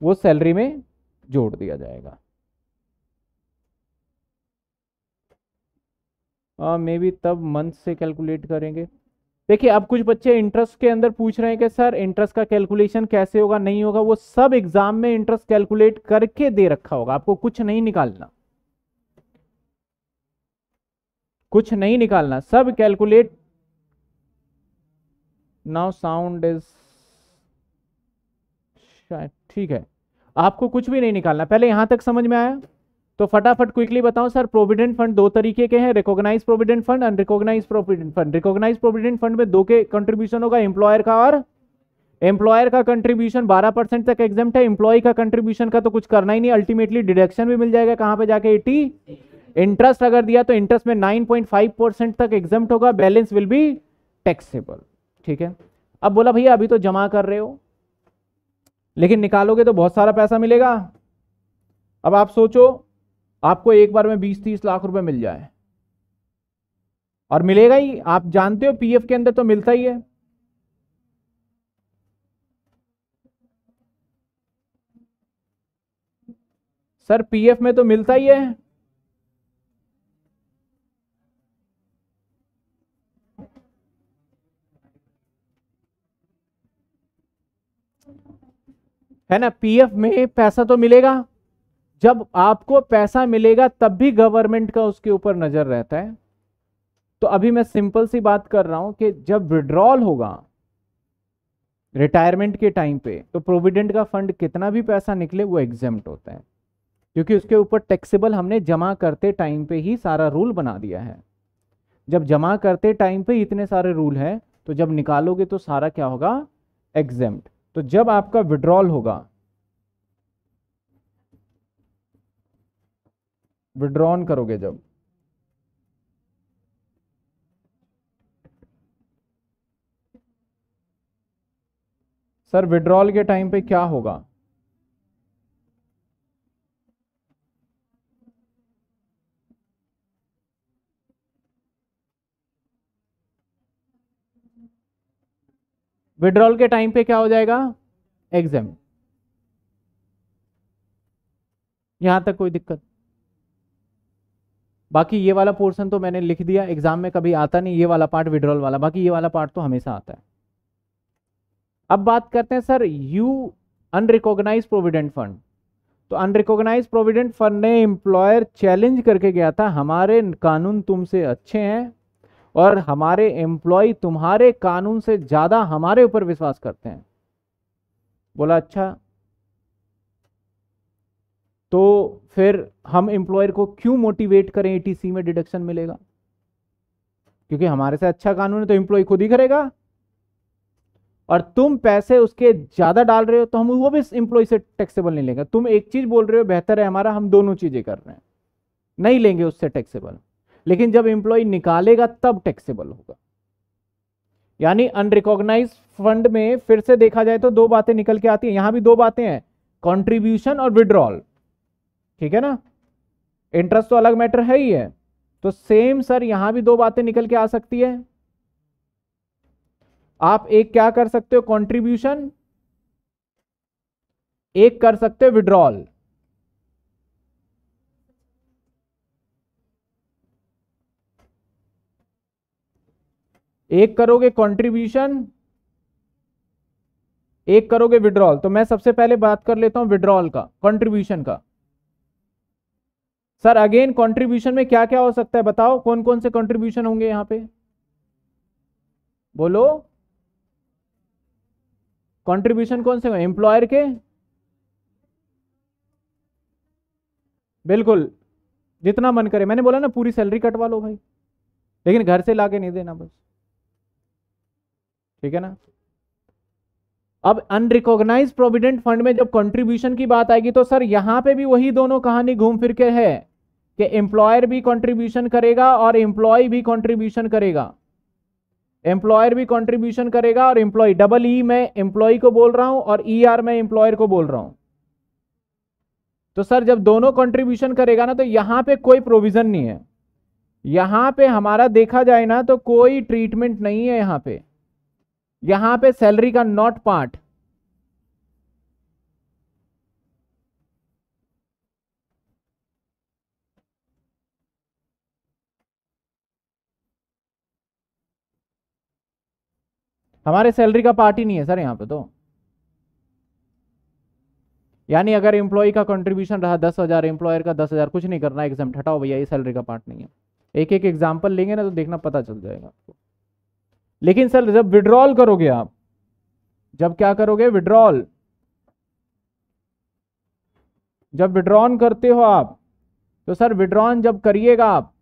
Speaker 1: वो सैलरी में जोड़ दिया जाएगा मे uh, बी तब मंथ से कैलकुलेट करेंगे देखिए अब कुछ बच्चे इंटरेस्ट के अंदर पूछ रहे हैं कि सर इंटरेस्ट का कैलकुलेशन कैसे होगा नहीं होगा वो सब एग्जाम में इंटरेस्ट कैलकुलेट करके दे रखा होगा आपको कुछ नहीं निकालना कुछ नहीं निकालना सब कैलकुलेट नाउ साउंड इज ठीक है आपको कुछ भी नहीं निकालना पहले यहां तक समझ में आया तो फटाफट क्विकली बताओ सर प्रोविडेंट फंड दो तरीके के हैं recognise provident fund unrecognise provident fund recognise provident fund में दो के कंट्रीब्यूशन होगा एम्प्लॉयर का और एम्प्लॉयर का कंट्रीब्यूशन 12 परसेंट तक एग्जाम है एम्प्लॉय का कंट्रीब्यूशन का तो कुछ करना ही नहीं अल्टीमेटली डिडक्शन भी मिल जाएगा कहां पे जाके एटी इंटरेस्ट अगर दिया तो इंटरेस्ट में 9.5 परसेंट तक एग्जाम होगा बैलेंस विल बी टैक्सेबल ठीक है अब बोला भैया अभी तो जमा कर रहे हो लेकिन निकालोगे तो बहुत सारा पैसा मिलेगा अब आप सोचो आपको एक बार में बीस तीस लाख रुपए मिल जाए और मिलेगा ही आप जानते हो पीएफ के अंदर तो मिलता ही है सर पीएफ में तो मिलता ही है है ना पीएफ में पैसा तो मिलेगा जब आपको पैसा मिलेगा तब भी गवर्नमेंट का उसके ऊपर नज़र रहता है तो अभी मैं सिंपल सी बात कर रहा हूं कि जब विड्रॉल होगा रिटायरमेंट के टाइम पे तो प्रोविडेंट का फंड कितना भी पैसा निकले वो एग्जाम होता है क्योंकि उसके ऊपर टैक्सेबल हमने जमा करते टाइम पे ही सारा रूल बना दिया है जब जमा करते टाइम पे इतने सारे रूल हैं तो जब निकालोगे तो सारा क्या होगा एग्जेम्प्ट तो जब आपका विड्रॉल होगा विड्रॉन करोगे जब सर विड्रॉल के टाइम पे क्या होगा विड्रॉल के टाइम पे क्या हो जाएगा एग्जाम यहां तक कोई दिक्कत बाकी ये वाला पोर्सन तो मैंने लिख दिया एग्जाम में कभी आता नहीं ये वाला पार्ट विड्रॉल वाला बाकी ये वाला पार्ट तो हमेशा आता है अब बात करते हैं sir you unrecognise provident fund तो अनरिकोगनाइज प्रोविडेंट फंड ने एम्प्लॉयर चैलेंज करके गया था हमारे कानून तुमसे अच्छे हैं और हमारे एम्प्लॉय तुम्हारे कानून से ज़्यादा हमारे ऊपर विश्वास करते हैं बोला अच्छा तो फिर हम एम्प्लॉयर को क्यों मोटिवेट करें एटीसी e में डिडक्शन मिलेगा क्योंकि हमारे से अच्छा कानून है तो एम्प्लॉय खुद ही करेगा और तुम पैसे उसके ज्यादा डाल रहे हो तो हम वो भी एम्प्लॉय से टैक्सेबल नहीं लेंगे तुम एक चीज बोल रहे हो बेहतर है हमारा हम दोनों चीजें कर रहे हैं नहीं लेंगे उससे टैक्सेबल लेकिन जब एम्प्लॉय निकालेगा तब टैक्सेबल होगा यानी अनरिकॉग्नाइज फंड में फिर से देखा जाए तो दो बातें निकल के आती हैं यहां भी दो बातें हैं कॉन्ट्रीब्यूशन और विड्रॉल ठीक है ना इंटरेस्ट तो अलग मैटर है ही है तो सेम सर यहां भी दो बातें निकल के आ सकती है आप एक क्या कर सकते हो कंट्रीब्यूशन एक कर सकते हो विड्रॉल एक करोगे कंट्रीब्यूशन एक करोगे विड्रॉल तो मैं सबसे पहले बात कर लेता हूं विड्रॉल का कंट्रीब्यूशन का सर अगेन कंट्रीब्यूशन में क्या क्या हो सकता है बताओ कौन कौन से कंट्रीब्यूशन होंगे यहाँ पे बोलो कंट्रीब्यूशन कौन से एम्प्लॉयर के बिल्कुल जितना मन करे मैंने बोला ना पूरी सैलरी कटवा लो भाई लेकिन घर से लाके नहीं देना बस ठीक है ना अब अनरिकॉग्नाइज प्रोविडेंट फंड में जब कंट्रीब्यूशन की बात आएगी तो सर यहां पे भी वही दोनों कहानी घूम फिर के है कि एम्प्लॉयर भी कंट्रीब्यूशन करेगा और एम्प्लॉय भी कंट्रीब्यूशन करेगा एम्प्लॉयर भी कंट्रीब्यूशन करेगा और एम्प्लॉय डबल ई मैं एम्प्लॉय को बोल रहा हूं और ई e आर मैं एम्प्लॉयर को बोल रहा हूं तो सर जब दोनों कंट्रीब्यूशन करेगा ना तो यहां पे कोई प्रोविजन नहीं है यहां पे हमारा देखा जाए ना तो कोई ट्रीटमेंट नहीं है यहां पे यहां पे सैलरी का नॉट पार्ट हमारे सैलरी का पार्ट ही नहीं है सर यहाँ पे तो यानी अगर एम्प्लॉय का कंट्रीब्यूशन रहा दस हज़ार एम्प्लॉयर का दस हज़ार कुछ नहीं करना एग्जाम हटाओ भैया ये सैलरी का पार्ट नहीं है एक एक एग्जाम्पल लेंगे ना तो देखना पता चल जाएगा आपको लेकिन सर जब विड्रॉल करोगे आप जब क्या करोगे विड्रॉल जब विड्रॉन करते हो आप तो सर विड्रॉन जब करिएगा आप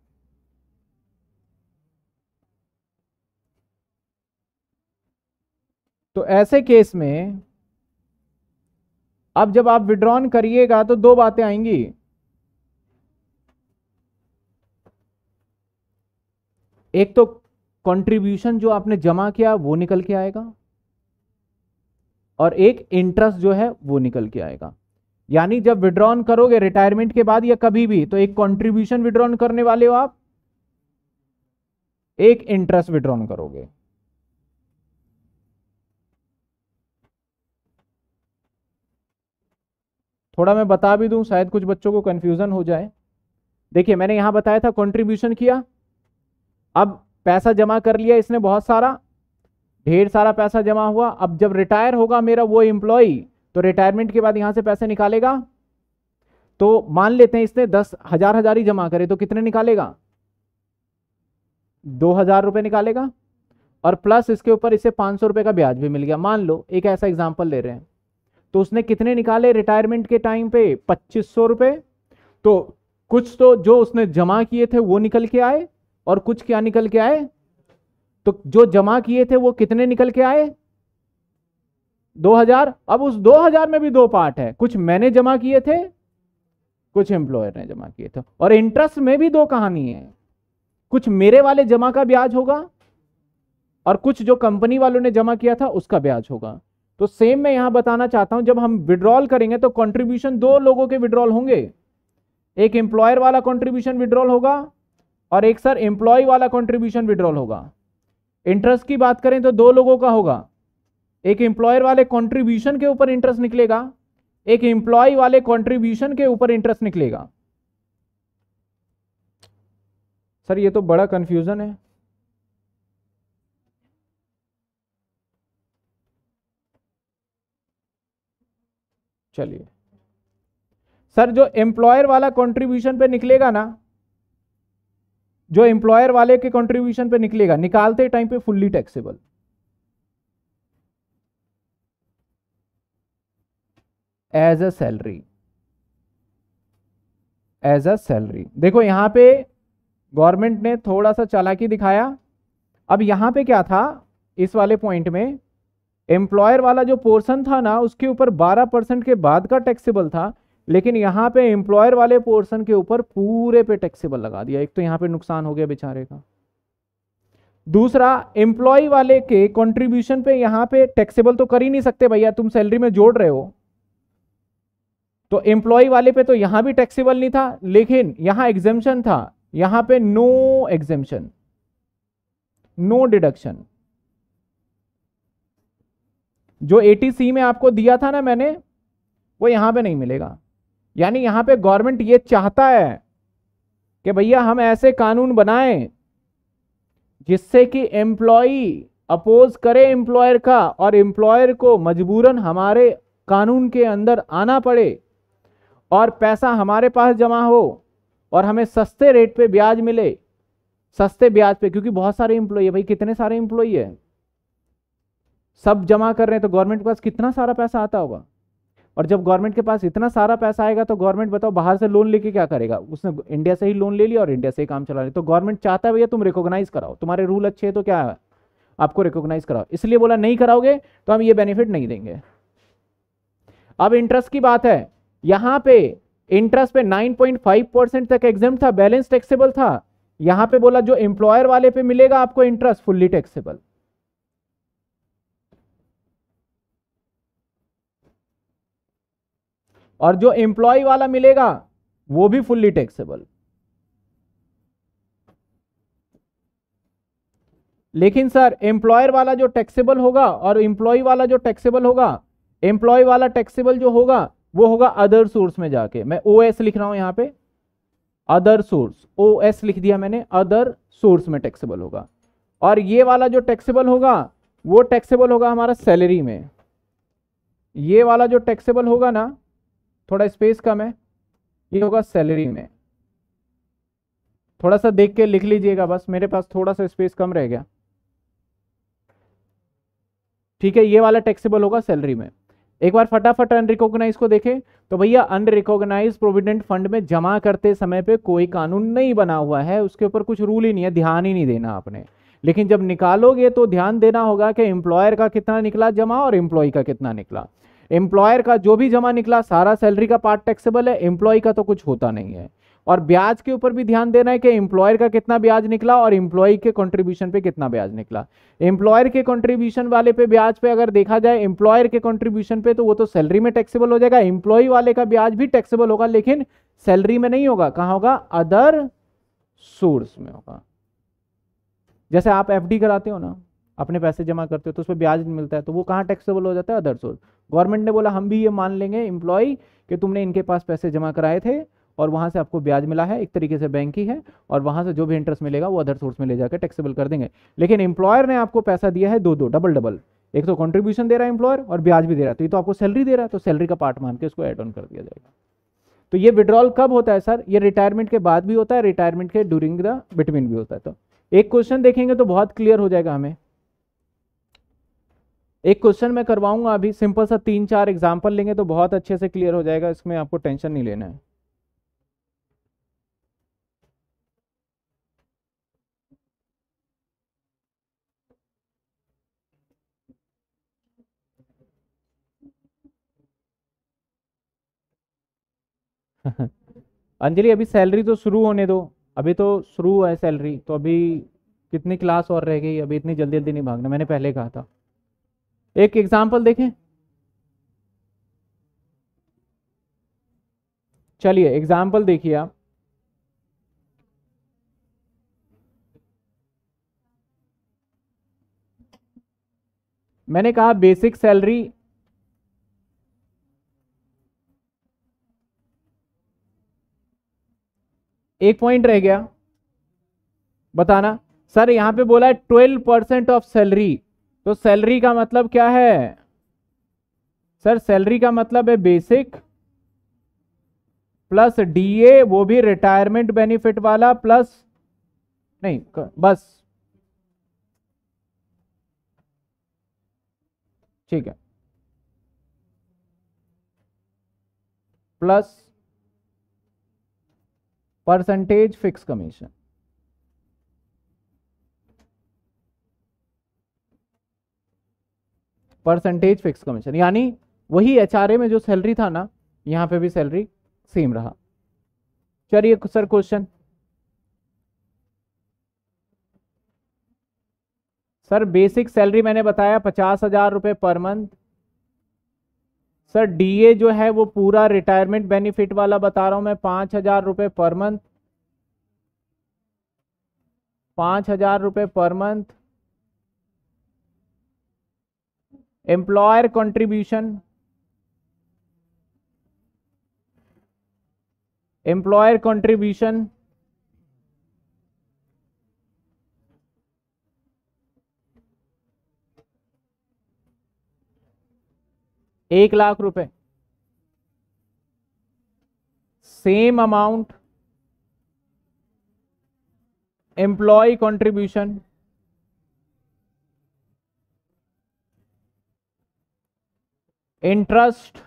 Speaker 1: तो ऐसे केस में अब जब आप विड्रॉन करिएगा तो दो बातें आएंगी एक तो कंट्रीब्यूशन जो आपने जमा किया वो निकल के आएगा और एक इंटरेस्ट जो है वो निकल के आएगा यानी जब विड्रॉन करोगे रिटायरमेंट के बाद या कभी भी तो एक कंट्रीब्यूशन विड्रॉन करने वाले हो आप एक इंटरेस्ट विड्रॉन करोगे थोड़ा मैं बता भी दूं शायद कुछ बच्चों को कंफ्यूजन हो जाए देखिए मैंने यहां बताया था कंट्रीब्यूशन किया अब पैसा जमा कर लिया इसने बहुत सारा ढेर सारा पैसा जमा हुआ अब जब रिटायर होगा मेरा वो एम्प्लॉय तो रिटायरमेंट के बाद यहां से पैसे निकालेगा तो मान लेते हैं इसने दस हजार हजार ही जमा करे तो कितने निकालेगा दो हजार रुपये निकालेगा और प्लस इसके ऊपर इसे पांच सौ रुपये का ब्याज भी मिल गया मान लो एक ऐसा एग्जाम्पल ले रहे हैं तो उसने कितने निकाले रिटायरमेंट के टाइम पे पच्चीस सौ रुपए तो कुछ तो जो उसने जमा किए थे वो निकल के आए और कुछ क्या निकल के आए तो जो जमा किए थे वो कितने निकल के आए 2000 अब उस 2000 में भी दो पार्ट है कुछ मैंने जमा किए थे कुछ एम्प्लॉयर ने जमा किए थे और इंटरेस्ट में भी दो कहानी है कुछ मेरे वाले जमा का ब्याज होगा और कुछ जो कंपनी वालों ने जमा किया था उसका ब्याज होगा तो सेम मैं यहां बताना चाहता हूं जब हम विड्रॉल करेंगे तो कंट्रीब्यूशन दो लोगों के विड्रॉल होंगे एक एम्प्लॉयर वाला कंट्रीब्यूशन विड्रॉल होगा और एक सर एम्प्लॉय वाला कंट्रीब्यूशन विड्रॉल होगा इंटरेस्ट की बात करें तो दो लोगों का होगा एक एम्प्लॉयर वाले कॉन्ट्रीब्यूशन के ऊपर इंटरेस्ट निकलेगा एक एम्प्लॉय वाले कॉन्ट्रीब्यूशन के ऊपर इंटरेस्ट निकलेगा सर ये तो बड़ा कंफ्यूजन है चलिए सर जो एम्प्लॉयर वाला कंट्रीब्यूशन पे निकलेगा ना जो एम्प्लॉयर वाले के कंट्रीब्यूशन पे निकलेगा निकालते टाइम पे fully taxable as a salary as a salary देखो यहां पे गवर्नमेंट ने थोड़ा सा चालाकी दिखाया अब यहां पे क्या था इस वाले पॉइंट में एम्प्लॉयर वाला जो पोर्सन था ना उसके ऊपर 12 परसेंट के बाद का टैक्सेबल था लेकिन यहाँ पे एम्प्लॉयर वाले पोर्सन के ऊपर पूरे पे टैक्सेबल लगा दिया एक तो यहाँ पे नुकसान हो गया बेचारे का दूसरा एम्प्लॉय वाले के कंट्रीब्यूशन पे यहाँ पे टैक्सेबल तो कर ही नहीं सकते भैया तुम सैलरी में जोड़ रहे हो तो एम्प्लॉय वाले पे तो यहाँ भी टैक्सेबल नहीं था लेकिन यहाँ एग्जेम्पन था यहाँ पे नो एग्जेम्पन नो डिडक्शन जो ए में आपको दिया था ना मैंने वो यहाँ पे नहीं मिलेगा यानी यहाँ पे गवर्नमेंट ये चाहता है कि भैया हम ऐसे कानून बनाएं जिससे कि एम्प्लॉय अपोज करे एम्प्लॉयर का और एम्प्लॉयर को मजबूरन हमारे कानून के अंदर आना पड़े और पैसा हमारे पास जमा हो और हमें सस्ते रेट पे ब्याज मिले सस्ते ब्याज पे क्योंकि बहुत सारे एम्प्लॉय है भाई कितने सारे एम्प्लॉय है सब जमा कर रहे हैं तो गवर्नमेंट के पास कितना सारा पैसा आता होगा और जब गवर्नमेंट के पास इतना सारा पैसा आएगा तो गवर्नमेंट बताओ बाहर से लोन लेके क्या करेगा उसने इंडिया से ही लोन ले लिया और इंडिया से ही काम चला लिया तो गवर्नमेंट चाहता है भैया तुम रिकॉग्नाइज कराओ तुम्हारे रूल अच्छे हैं तो क्या है आपको रिकॉग्नाइज कराओ इसलिए बोला नहीं कराओगे तो हम ये बेनिफिट नहीं देंगे अब इंटरेस्ट की बात है यहाँ पे इंटरेस्ट पे 9.5 परसेंट तक एग्जाम था बैलेंस टैक्सेबल था यहाँ पे बोला जो एम्प्लॉयर वाले पे मिलेगा आपको इंटरेस्ट फुल्ली टैक्सेबल और जो एम्प्लॉय वाला मिलेगा वो भी फुल्ली टैक्सेबल लेकिन सर एम्प्लॉयर वाला जो टैक्सेबल होगा और एम्प्लॉय वाला जो टैक्सेबल होगा एम्प्लॉय वाला टैक्सेबल जो होगा वो होगा अदर सोर्स में जाके मैं ओ एस लिख रहा हूं यहां पे अदर सोर्स ओ एस लिख दिया मैंने अदर सोर्स में टैक्सेबल होगा और ये वाला जो टैक्सेबल होगा वो टैक्सेबल होगा हमारा सैलरी में ये वाला जो टैक्सेबल होगा ना थोड़ा स्पेस कम है ये होगा सैलरी में थोड़ा सा देख के लिख लीजिएगा बस मेरे पास थोड़ा सा स्पेस कम रह गया ठीक है ये वाला टैक्सेबल होगा सैलरी में एक बार फटाफट अनरिकॉग्नाइज को देखें तो भैया अनरिकॉग्नाइज प्रोविडेंट फंड में जमा करते समय पे कोई कानून नहीं बना हुआ है उसके ऊपर कुछ रूल ही नहीं है ध्यान ही नहीं देना आपने लेकिन जब निकालोगे तो ध्यान देना होगा कि एम्प्लॉयर का कितना निकला जमा और एम्प्लॉय का कितना निकला एम्प्लॉयर का जो भी जमा निकला सारा सैलरी का पार्ट टैक्सेबल है एम्प्लॉय का तो कुछ होता नहीं है और ब्याज के ऊपर भी ध्यान देना है कि एम्प्लॉयर का कितना ब्याज निकला और एम्प्लॉय के कंट्रीब्यूशन पे कितना ब्याज निकला एम्प्लॉयर के कंट्रीब्यूशन वाले पे ब्याज पे अगर देखा जाए एम्प्लॉयर के कंट्रीब्यूशन पे तो वो तो सैलरी में टैक्सेबल हो जाएगा एम्प्लॉय वाले का ब्याज भी टैक्सेबल होगा लेकिन सैलरी में नहीं होगा कहाँ होगा अदर सोर्स में होगा जैसे आप एफ कराते हो ना अपने पैसे जमा करते हो तो उस पर ब्याज मिलता है तो वो कहाँ टैक्सेबल हो जाता है अदर सोर्स गवर्नमेंट ने बोला हम भी ये मान लेंगे एम्प्लॉय कि तुमने इनके पास पैसे जमा कराए थे और वहाँ से आपको ब्याज मिला है एक तरीके से बैंक ही है और वहाँ से जो भी इंटरेस्ट मिलेगा वो अदर सोर्स में ले जाकर टैक्सेबल कर देंगे लेकिन एम्प्लॉयर ने आपको पैसा दिया है दो दो डबल डबल एक तो कॉन्ट्रीब्यूशन दे रहा है एम्प्लॉयर और ब्याज भी दे रहा है तो ये तो आपको सैलरी दे रहा है तो सैलरी का पार्ट मान के उसको एड ऑन कर दिया जाएगा तो ये विड्रॉल कब होता है सर ये रिटायरमेंट के बाद भी होता है रिटायरमेंट के ड्यूरिंग द बिटवीन भी होता है तो एक क्वेश्चन देखेंगे तो बहुत क्लियर हो जाएगा हमें एक क्वेश्चन मैं करवाऊंगा अभी सिंपल सा तीन चार एग्जाम्पल लेंगे तो बहुत अच्छे से क्लियर हो जाएगा इसमें आपको टेंशन नहीं लेना है <laughs> अंजलि अभी सैलरी तो शुरू होने दो अभी तो शुरू है सैलरी तो अभी कितनी क्लास और रह गई अभी इतनी जल्दी जल्दी नहीं भागना मैंने पहले कहा था एक एग्जाम्पल देखें चलिए एग्जाम्पल देखिए आप मैंने कहा बेसिक सैलरी एक पॉइंट रह गया बताना सर यहां पे बोला है ट्वेल्व परसेंट ऑफ सैलरी तो सैलरी का मतलब क्या है सर सैलरी का मतलब है बेसिक प्लस डीए वो भी रिटायरमेंट बेनिफिट वाला प्लस नहीं बस ठीक है plus percentage fix commission percentage fix commission यानी वही एच में जो सैलरी था ना यहाँ पे भी सैलरी सेम रहा चलिए sir question sir basic salary मैंने बताया पचास हजार रुपये पर मंथ सर डीए जो है वो पूरा रिटायरमेंट बेनिफिट वाला बता रहा हूं मैं पांच हजार रुपये पर मंथ पांच हजार रुपये पर month employer contribution employer contribution एक लाख रुपए same amount employ contribution interest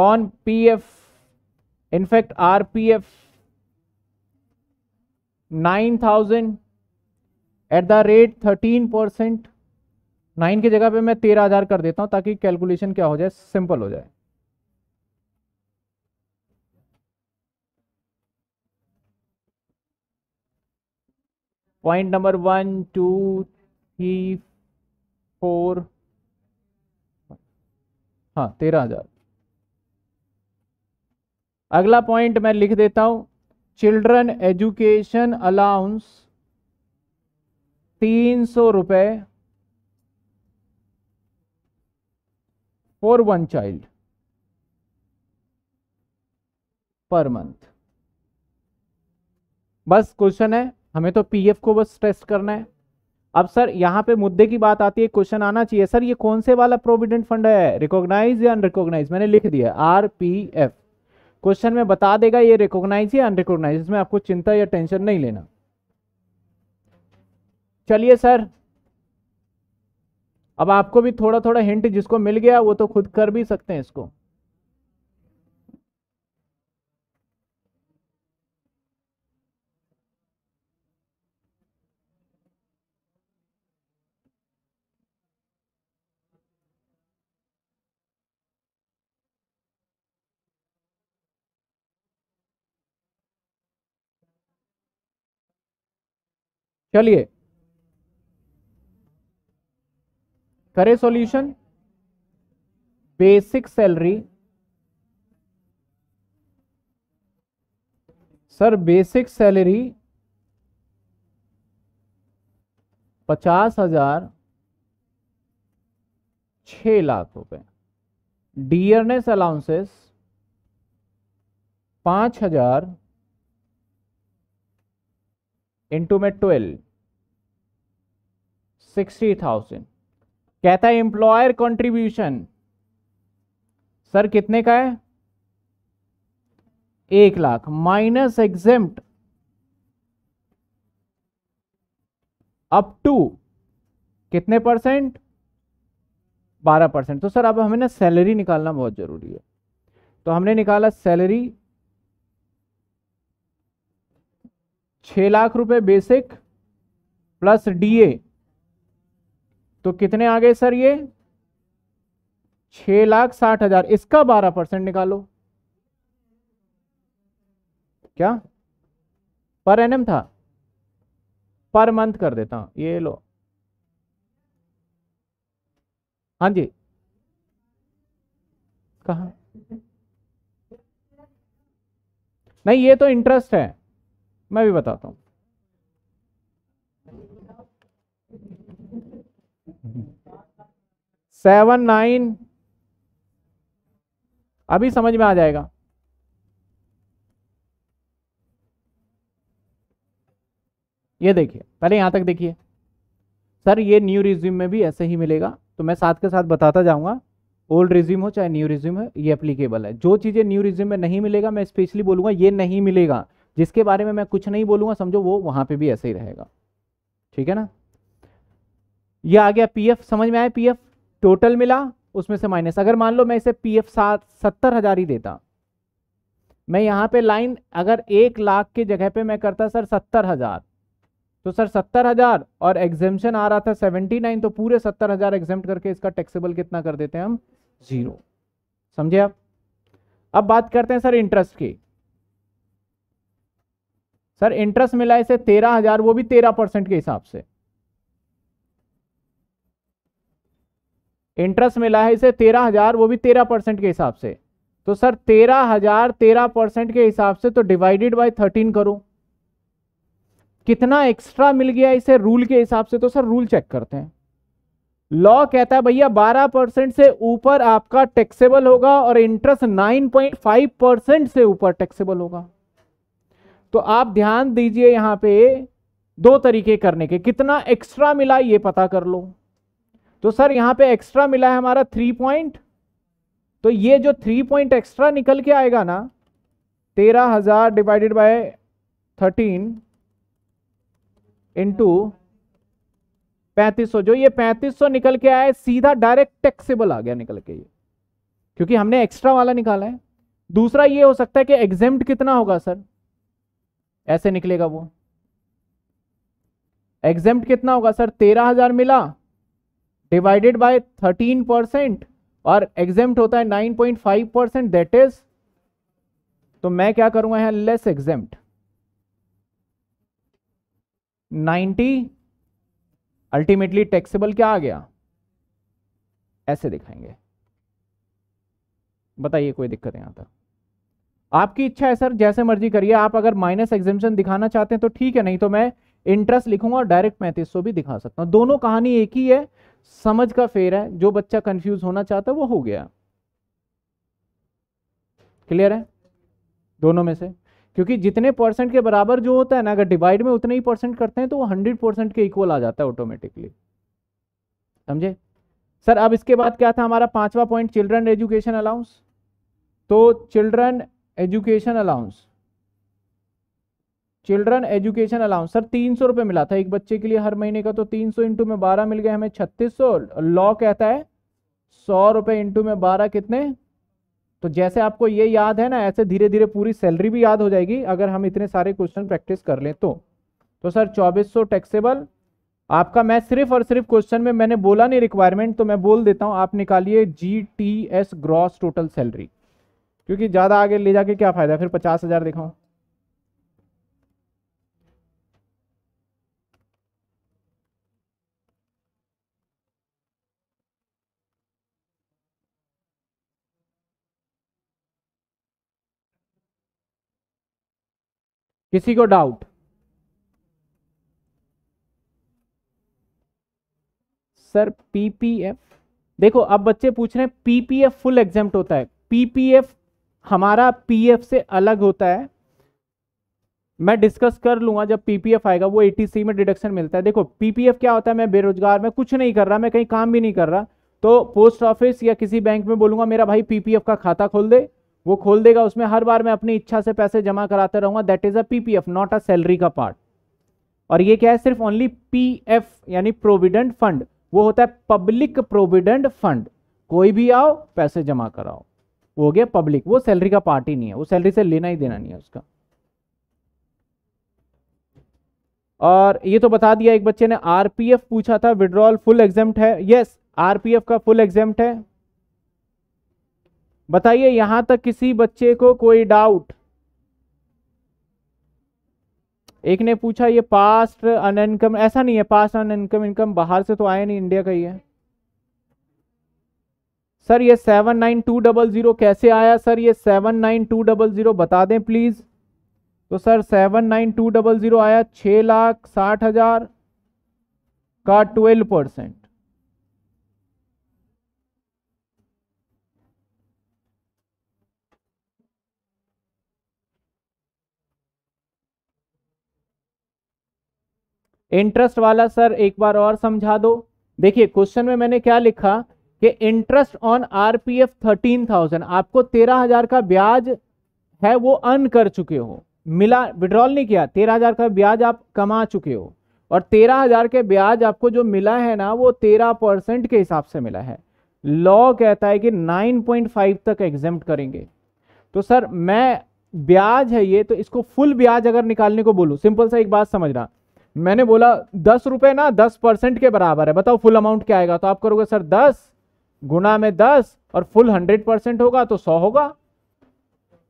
Speaker 1: on PF in fact RPF nine thousand at the rate thirteen percent nine की जगह पे मैं तेरह हजार कर देता हूं ताकि कैलकुलेशन क्या हो जाए सिंपल हो जाए point number one two three four हाँ तेरह हजार अगला पॉइंट मैं लिख देता हूं चिल्ड्रन एजुकेशन अलाउंस तीन सौ रुपये for one child per month बस क्वेश्चन है हमें तो पीएफ को बस टेस्ट करना है अब सर यहाँ पे मुद्दे की बात आती है क्वेश्चन आना चाहिए सर ये कौन से वाला प्रोविडेंट फंड है रिकॉग्नाइज या अनरिकॉग्नाइज मैंने लिख दिया आर पी एफ क्वेश्चन में बता देगा ये रिकॉग्नाइज या अनरिकॉग्नाइज इसमें आपको चिंता या टेंशन नहीं लेना चलिए सर अब आपको भी थोड़ा थोड़ा हिंट जिसको मिल गया वो तो खुद कर भी सकते हैं इसको चलिए करें solution basic salary sir basic salary पचास हजार छ लाख रुपए डियरनेस अलाउंसेस पांच हजार इंटू में ट्वेल्व सिक्सटी थाउजेंड कहता है एम्प्लॉयर कंट्रीब्यूशन सर कितने का है एक lakh minus exempt up to कितने परसेंट बारह परसेंट तो सर अब हमें ना सैलरी निकालना बहुत जरूरी है तो हमने निकाला सैलरी छह लाख रुपए बेसिक प्लस डीए तो कितने आ गए सर ये छह लाख साठ हजार इसका बारह परसेंट निकालो क्या पर एनएम था पर मंथ कर देता हूं ये लो हाँ जी कहा नहीं ये तो इंटरेस्ट है मैं भी बताता हूँ सेवन नाइन अभी समझ में आ जाएगा ये देखिए पहले यहां तक देखिए सर ये न्यू रिज्यूम में भी ऐसे ही मिलेगा तो मैं साथ के साथ बताता जाऊंगा ओल्ड रिज्यूम हो चाहे न्यू रिज्यूम हो ये एप्लीकेबल है जो चीज़ें न्यू रिज्यूम में नहीं मिलेगा मैं स्पेशली बोलूंगा ये नहीं मिलेगा जिसके बारे में मैं कुछ नहीं बोलूंगा समझो वो वहां पर भी ऐसे ही रहेगा ठीक है ना ये आ गया पी समझ में आया पी टोटल मिला उसमें से माइनस अगर मान लो मैं इसे पीएफ एफ सात सत्तर हज़ार ही देता मैं यहां पे लाइन अगर एक लाख के जगह पे मैं करता सर सत्तर हज़ार तो सर सत्तर हज़ार और एग्जेम्पन आ रहा था सेवेंटी नाइन तो पूरे सत्तर हज़ार एग्जेम्प्ट करके इसका टैक्सेबल कितना कर देते हैं हम ज़ीरो समझे आप अब बात करते हैं सर इंटरेस्ट की सर इंटरेस्ट मिला इसे तेरह हजार वो भी तेरह परसेंट के हिसाब से इंटरेस्ट मिला है इसे तेरह हजार वो भी तेरह परसेंट के हिसाब से तो सर तेरह हजार तेरह परसेंट के हिसाब से तो डिवाइडेड बाय थर्टीन करो कितना एक्स्ट्रा मिल गया इसे रूल के हिसाब से तो सर रूल चेक करते हैं लॉ कहता है भैया बारह परसेंट से ऊपर आपका टैक्सेबल होगा और interest nine point five percent से ऊपर टैक्सेबल होगा तो आप ध्यान दीजिए यहां पे दो तरीके करने के कितना एक्स्ट्रा मिला ये पता कर लो तो सर यहां पे एक्स्ट्रा मिला है हमारा थ्री पॉइंट तो ये जो थ्री पॉइंट एक्स्ट्रा निकल के आएगा ना तेरह हजार डिवाइडेड बाय थर्टीन इंटू पैंतीस जो ये पैंतीस सौ निकल के आया सीधा डायरेक्ट टैक्सेबल आ गया निकल के ये क्योंकि हमने एक्स्ट्रा वाला निकाला है दूसरा ये हो सकता है कि एग्जेम्प्ट कितना होगा सर ऐसे निकलेगा वो एग्जाम कितना होगा सर तेरह हजार मिला डिवाइडेड बाय थर्टीन परसेंट और एग्जाम होता है nine point five percent that is तो मैं क्या करूंगा यहां less exam ninety ultimately taxable क्या आ गया ऐसे दिखाएंगे बताइए कोई दिक्कत यहां तक आपकी इच्छा है सर जैसे मर्जी करिए आप अगर माइनस एग्जामेशन दिखाना चाहते हैं तो ठीक है नहीं तो मैं इंटरेस्ट लिखूंगा और डायरेक्ट पैंतीस भी दिखा सकता हूँ दोनों कहानी एक ही है समझ का फेर है जो बच्चा कंफ्यूज होना चाहता है वो हो गया क्लियर है दोनों में से क्योंकि जितने परसेंट के बराबर जो होता है ना अगर डिवाइड में उतने ही परसेंट करते हैं तो वो हंड्रेड परसेंट के इक्वल आ जाता है ऑटोमेटिकली समझे सर अब इसके बाद क्या था हमारा पांचवा पॉइंट चिल्ड्रन एजुकेशन अलाउंस तो children education allowance children education allowance sir तीन सौ रुपये मिला था एक बच्चे के लिए हर महीने का तो तीन सौ इंटू में बारह मिल गया हमें छत्तीस सौ लॉ कहता है सौ रुपये इंटू में बारह कितने तो जैसे आपको ये याद है ना ऐसे धीरे धीरे पूरी सैलरी भी याद हो जाएगी अगर हम इतने सारे क्वेश्चन प्रैक्टिस कर लें तो तो सर चौबीस सौ टैक्सेबल आपका मैं सिर्फ और सिर्फ क्वेश्चन में मैंने बोला नहीं रिक्वायरमेंट तो मैं बोल देता हूँ आप निकालिए G T S gross total salary क्योंकि ज़्यादा आगे ले जाके क्या फ़ायदा फिर पचास हज़ार दिखाऊँ किसी को डाउट सर पीपीएफ देखो अब बच्चे पूछ रहे हैं पीपीएफ फुल एग्जाम होता है पीपीएफ हमारा पीएफ से अलग होता है मैं डिस्कस कर लूंगा जब पीपीएफ आएगा वो एटीसी में डिडक्शन मिलता है देखो पीपीएफ क्या होता है मैं बेरोजगार मैं कुछ नहीं कर रहा मैं कहीं काम भी नहीं कर रहा तो पोस्ट ऑफिस या किसी बैंक में बोलूंगा मेरा भाई पीपीएफ का खाता खोल दे वो खोल देगा उसमें हर बार मैं अपनी इच्छा से पैसे जमा कराते रहूंगा that is a PPF not a salary का पार्ट और ये क्या है सिर्फ ओनली पी यानी प्रोविडेंट फंड वो होता है पब्लिक प्रोविडेंट फंड कोई भी आओ पैसे जमा कराओ वो हो गया पब्लिक वो सैलरी का पार्ट ही नहीं है वो सैलरी से लेना ही देना नहीं है उसका और ये तो बता दिया एक बच्चे ने आरपीएफ पूछा था विड्रॉल फुल एग्जाम है यस आरपीएफ का फुल एग्जाम है बताइए यहां तक किसी बच्चे को कोई डाउट एक ने पूछा ये पास्ट अनइनकम ऐसा नहीं है पास्ट अनइनकम इनकम बाहर से तो आए नहीं इंडिया का ही है सर ये seven nine two double zero कैसे आया सर ये seven nine two double zero बता दें प्लीज़ तो sir seven nine two double zero आया छः लाख साठ हज़ार का ट्वेल्व परसेंट इंटरेस्ट वाला सर एक बार और समझा दो देखिए क्वेश्चन में मैंने क्या लिखा कि इंटरेस्ट ऑन आरपीएफ थाउजेंड आपको हजार का ब्याज है वो अर्न कर चुके हो मिला विड्रॉल नहीं किया तेरह हजार का ब्याज आप कमा चुके हो और हजार के ब्याज आपको जो मिला है ना वो तेरह परसेंट के हिसाब से मिला है लॉ कहता है कि नाइन पॉइंट फाइव तक एग्जाम करेंगे तो सर मैं ब्याज है ये तो इसको फुल ब्याज अगर निकालने को बोलूँ सिंपल सा एक बात समझना मैंने बोला दस रुपये ना दस परसेंट के बराबर है बताओ फुल अमाउंट क्या आएगा तो आप करोगे सर दस गुणा में दस और फुल हंड्रेड परसेंट होगा तो सौ होगा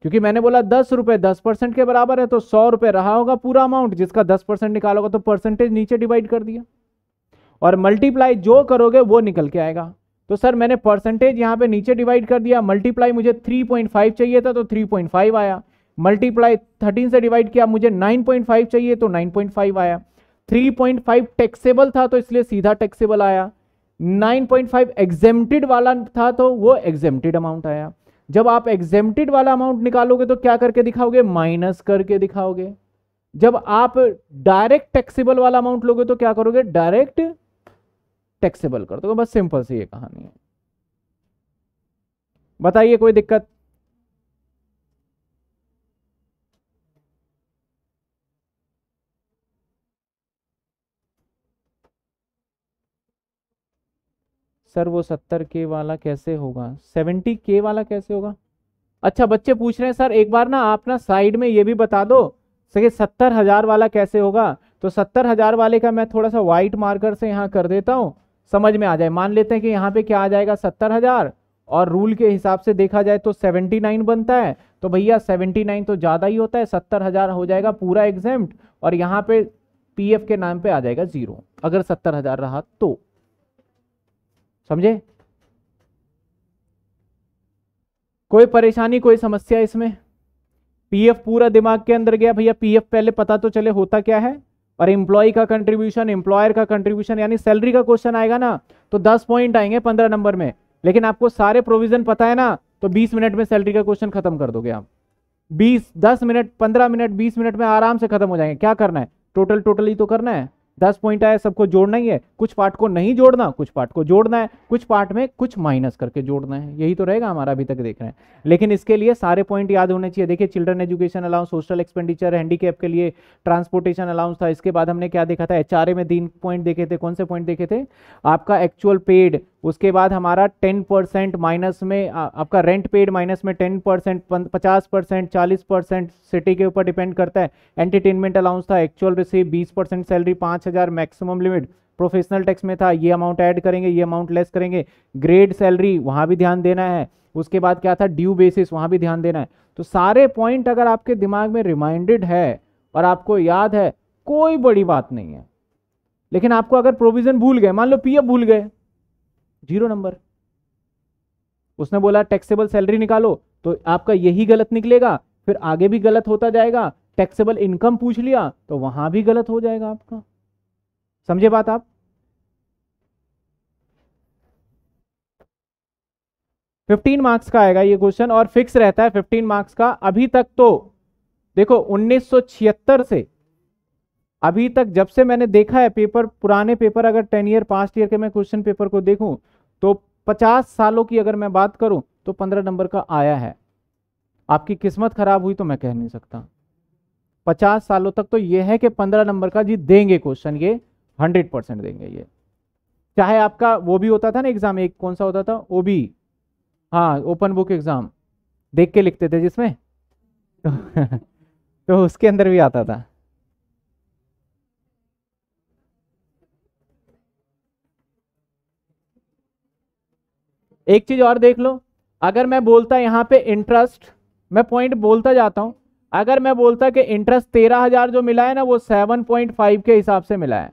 Speaker 1: क्योंकि मैंने बोला दस रुपए दस परसेंट के बराबर है तो सौ रुपए रहा होगा पूरा अमाउंट जिसका दस परसेंट निकालोगे तो परसेंटेज नीचे डिवाइड कर दिया और मल्टीप्लाई जो करोगे वो निकल के आएगा तो सर मैंने परसेंटेज यहाँ पे नीचे डिवाइड कर दिया मल्टीप्लाई मुझे 3.5 चाहिए था तो 3.5 आया मल्टीप्लाई 13 से डिवाइड किया मुझे 9.5 चाहिए तो 9.5 आया 3.5 टैक्सेबल था तो इसलिए सीधा टैक्सेबल आया 9.5 एग्जेम्प्टेड वाला था तो वो एग्जेम्प्टेड अमाउंट आया जब आप एग्जेम्प्टेड वाला अमाउंट निकालोगे तो क्या करके दिखाओगे माइनस करके दिखाओगे जब आप डायरेक्ट टैक्सेबल वाला अमाउंट लोगे तो क्या करोगे डायरेक्ट टैक्सेबल कर दोगे बस सिंपल सी ये कहानी है बताइए कोई दिक्कत सर वो सत्तर के वाला कैसे होगा सेवेंटी के वाला कैसे होगा अच्छा बच्चे पूछ रहे हैं सर एक बार ना आप ना साइड में ये भी बता दो सके सत्तर हज़ार वाला कैसे होगा तो सत्तर हज़ार वाले का मैं थोड़ा सा वाइट मार्कर से यहाँ कर देता हूँ समझ में आ जाए मान लेते हैं कि यहाँ पे क्या आ जाएगा सत्तर हज़ार और रूल के हिसाब से देखा जाए तो सेवेंटी नाइन बनता है तो भैया सेवेंटी नाइन तो ज़्यादा ही होता है सत्तर हज़ार हो जाएगा पूरा एग्जाम और यहाँ पे पी के नाम पर आ जाएगा ज़ीरो अगर सत्तर हज़ार रहा तो समझे कोई परेशानी कोई समस्या इसमें पीएफ पूरा दिमाग के अंदर गया भैया पीएफ पहले पता तो चले होता क्या है और एम्प्लॉय का कंट्रीब्यूशन एम्प्लॉयर का कंट्रीब्यूशन यानी सैलरी का क्वेश्चन आएगा ना तो दस पॉइंट आएंगे पंद्रह नंबर में लेकिन आपको सारे प्रोविजन पता है ना तो बीस मिनट में सैलरी का क्वेश्चन खत्म कर दोगे आप बीस दस मिनट पंद्रह मिनट बीस मिनट में आराम से खत्म हो जाएंगे क्या करना है टोटल टोटली तो करना है दस पॉइंट आया सबको जोड़ना ही है कुछ पार्ट को नहीं जोड़ना कुछ पार्ट को जोड़ना है कुछ पार्ट में कुछ माइनस करके जोड़ना है यही तो रहेगा हमारा अभी तक देख रहे हैं लेकिन इसके लिए सारे पॉइंट याद होने चाहिए देखिए children education allowance social expenditure handicap के लिए ट्रांसपोर्टेशन अलाउंस था इसके बाद हमने क्या देखा था एच में तीन पॉइंट देखे थे कौन से पॉइंट देखे थे आपका एक्चुअल पेड उसके बाद हमारा टेन परसेंट माइनस में आ, आपका रेंट पेड माइनस में टेन परसेंट पचास परसेंट चालीस परसेंट सिटी के ऊपर डिपेंड करता है एंटरटेनमेंट अलाउंस था एक्चुअल रिसीव बीस परसेंट सैलरी पाँच हज़ार मैक्सिमम लिमिट प्रोफेशनल टैक्स में था ये अमाउंट ऐड करेंगे ये अमाउंट लेस करेंगे ग्रेड सैलरी वहाँ भी ध्यान देना है उसके बाद क्या था ड्यू बेसिस वहाँ भी ध्यान देना है तो सारे पॉइंट अगर आपके दिमाग में रिमाइंडेड है और आपको याद है कोई बड़ी बात नहीं है लेकिन आपको अगर प्रोविज़न भूल गए मान लो पीएफ भूल गए जीरो नंबर उसने बोला टैक्सेबल सैलरी निकालो तो आपका यही गलत निकलेगा फिर आगे भी गलत होता जाएगा टैक्सेबल इनकम पूछ लिया तो वहां भी गलत हो जाएगा आपका समझे बात आप फिफ्टीन मार्क्स का आएगा ये क्वेश्चन और फिक्स रहता है फिफ्टीन मार्क्स का अभी तक तो देखो छिहत्तर से अभी तक जब से मैंने देखा है पेपर पुराने पेपर अगर टेन ईयर पास्ट ईयर के मैं क्वेश्चन पेपर को देखूं तो 50 सालों की अगर मैं बात करूं तो 15 नंबर का आया है आपकी किस्मत खराब हुई तो मैं कह नहीं सकता 50 सालों तक तो यह है कि 15 नंबर का जी देंगे क्वेश्चन ये 100 परसेंट देंगे ये चाहे आपका वो भी होता था ना एग्जाम एक कौन सा होता था वो भी हाँ ओपन बुक एग्जाम देख के लिखते थे जिसमें तो, <laughs> तो उसके अंदर भी आता था एक चीज़ और देख लो अगर मैं बोलता यहाँ पे इंटरेस्ट मैं पॉइंट बोलता जाता हूँ अगर मैं बोलता कि इंटरेस्ट तेरह हज़ार जो मिला है ना वो सेवन पॉइंट फाइव के हिसाब से मिला है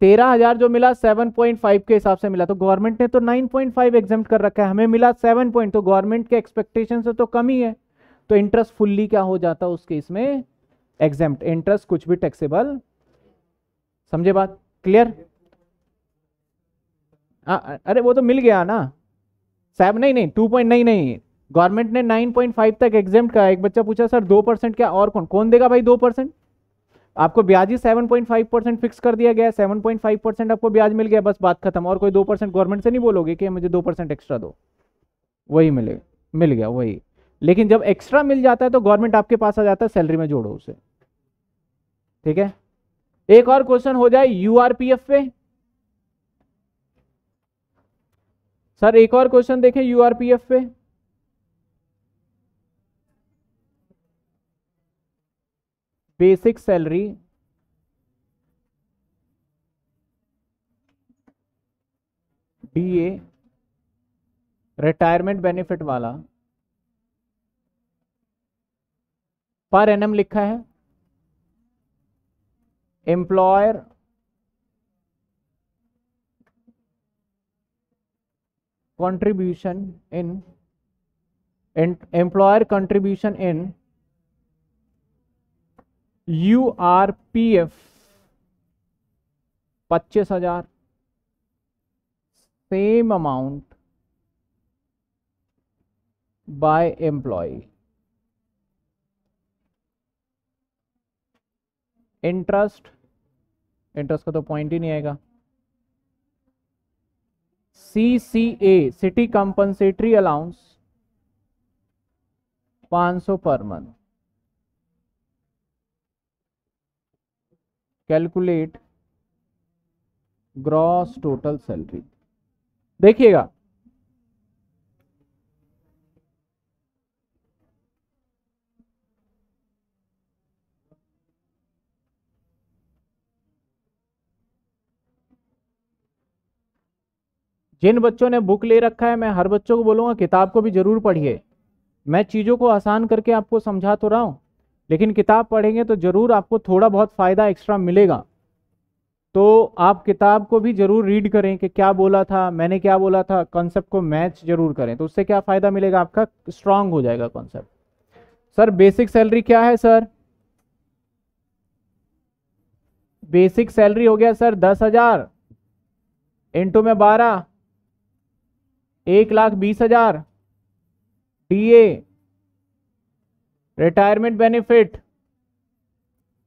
Speaker 1: तेरह हज़ार जो मिला सेवन पॉइंट फाइव के हिसाब से मिला तो गवर्नमेंट ने तो नाइन पॉइंट फाइव एग्जाम कर रखा है हमें मिला सेवन पॉइंट तो गवर्नमेंट के एक्सपेक्टेशन से तो कम ही है तो इंटरेस्ट फुल्ली क्या हो जाता है उस केस में एग्जाम इंटरेस्ट कुछ भी टैक्सेबल समझे बात क्लियर हाँ, अरे वो तो मिल गया ना साहब नहीं नहीं टू पॉइंट नहीं नहीं गवर्नमेंट ने नाइन पॉइंट फाइव तक एग्जाम का एक बच्चा पूछा सर दो परसेंट क्या और कौन कौन देगा भाई दो परसेंट आपको ब्याज ही seven point five percent fix कर दिया गया सेवन पॉइंट फाइव परसेंट आपको ब्याज मिल गया बस बात खत्म और कोई दो परसेंट गवर्नमेंट से नहीं बोलोगे कि मुझे दो परसेंट एक्स्ट्रा दो वही मिले मिल गया वही लेकिन जब एक्स्ट्रा मिल जाता है तो गवर्नमेंट आपके पास आ जाता है सैलरी में जोड़ो उसे ठीक है एक और क्वेश्चन हो जाए यू पे सर एक और क्वेश्चन देखें यूआरपीएफ पे basic salary DA retirement benefit वाला पर एनएम लिखा है employer contribution in and employer contribution in U R P F पच्चीस हजार same amount by employ interest interest का तो पॉइंट ही नहीं आएगा C C A city compensatory allowance 500 per month calculate gross total salary देखिएगा जिन बच्चों ने बुक ले रखा है मैं हर बच्चों को बोलूँगा किताब को भी ज़रूर पढ़िए मैं चीज़ों को आसान करके आपको समझा तो रहा हूँ लेकिन किताब पढ़ेंगे तो ज़रूर आपको थोड़ा बहुत फ़ायदा एक्स्ट्रा मिलेगा तो आप किताब को भी ज़रूर रीड करें कि क्या बोला था मैंने क्या बोला था कॉन्सेप्ट को मैच ज़रूर करें तो उससे क्या फ़ायदा मिलेगा आपका स्ट्रांग हो जाएगा कॉन्सेप्ट सर बेसिक सैलरी क्या है सर बेसिक सैलरी हो गया सर दस हज़ार इंटू में बारह एक लाख बीस हजार डी ए रिटायरमेंट बेनिफिट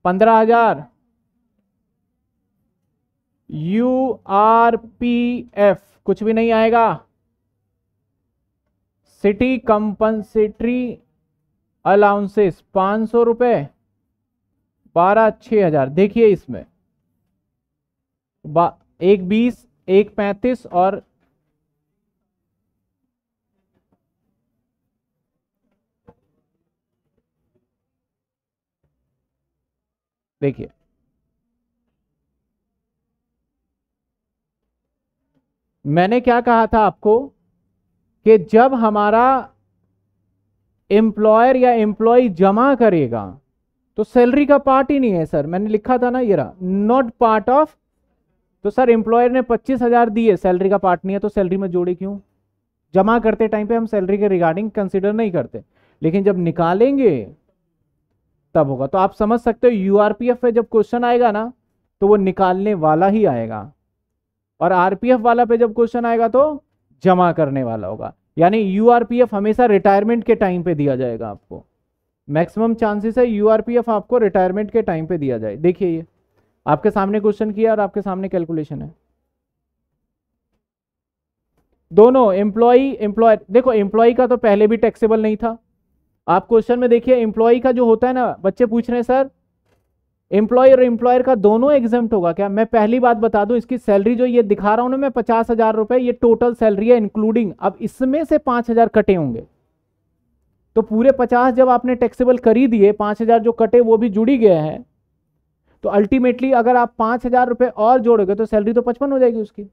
Speaker 1: पंद्रह हजार यू आर पी एफ कुछ भी नहीं आएगा सिटी कंपनसेटरी अलाउंसेस पाँच सौ रुपये बारह छः हजार देखिए इसमें एक बीस एक पैंतीस और देखिए मैंने क्या कहा था आपको कि जब हमारा एम्प्लॉयर या एम्प्लॉय जमा करेगा तो सैलरी का पार्ट ही नहीं है सर मैंने लिखा था ना ये रहा नॉट पार्ट ऑफ तो सर एम्प्लॉयर ने पच्चीस हजार दिए सैलरी का पार्ट नहीं है तो सैलरी में जोड़े क्यों जमा करते टाइम पे हम सैलरी के रिगार्डिंग कंसिडर नहीं करते लेकिन जब निकालेंगे तब होगा तो आप समझ सकते हो यूआरपीएफ में जब क्वेश्चन आएगा ना तो वो निकालने वाला ही आएगा और आरपीएफ वाला पे जब क्वेश्चन आएगा तो जमा करने वाला होगा यानी यूआरपीएफ हमेशा रिटायरमेंट के टाइम पे दिया जाएगा आपको मैक्सिमम चांसेस है यूआरपीएफ आपको रिटायरमेंट के टाइम पे दिया जाए देखिए ये आपके सामने क्वेश्चन किया और आपके सामने कैलकुलेशन है दोनों एम्प्लॉय एम्प्लॉय देखो एम्प्लॉय का तो पहले भी टैक्सेबल नहीं था आप क्वेश्चन में देखिए एम्प्लॉय का जो होता है ना बच्चे पूछ रहे हैं सर एम्प्लॉय और एम्प्लॉयर का दोनों एग्जाम होगा क्या मैं पहली बात बता दूं इसकी सैलरी जो ये दिखा रहा हूं ना मैं पचास हजार रुपए ये टोटल सैलरी है इंक्लूडिंग अब इसमें से पांच हजार कटे होंगे तो पूरे पचास जब आपने टैक्सेबल करी दिए पांच हजार जो कटे वो भी जुड़ी गए हैं तो अल्टीमेटली अगर आप पांच हजार और जोड़ोगे तो सैलरी तो पचपन हो जाएगी उसकी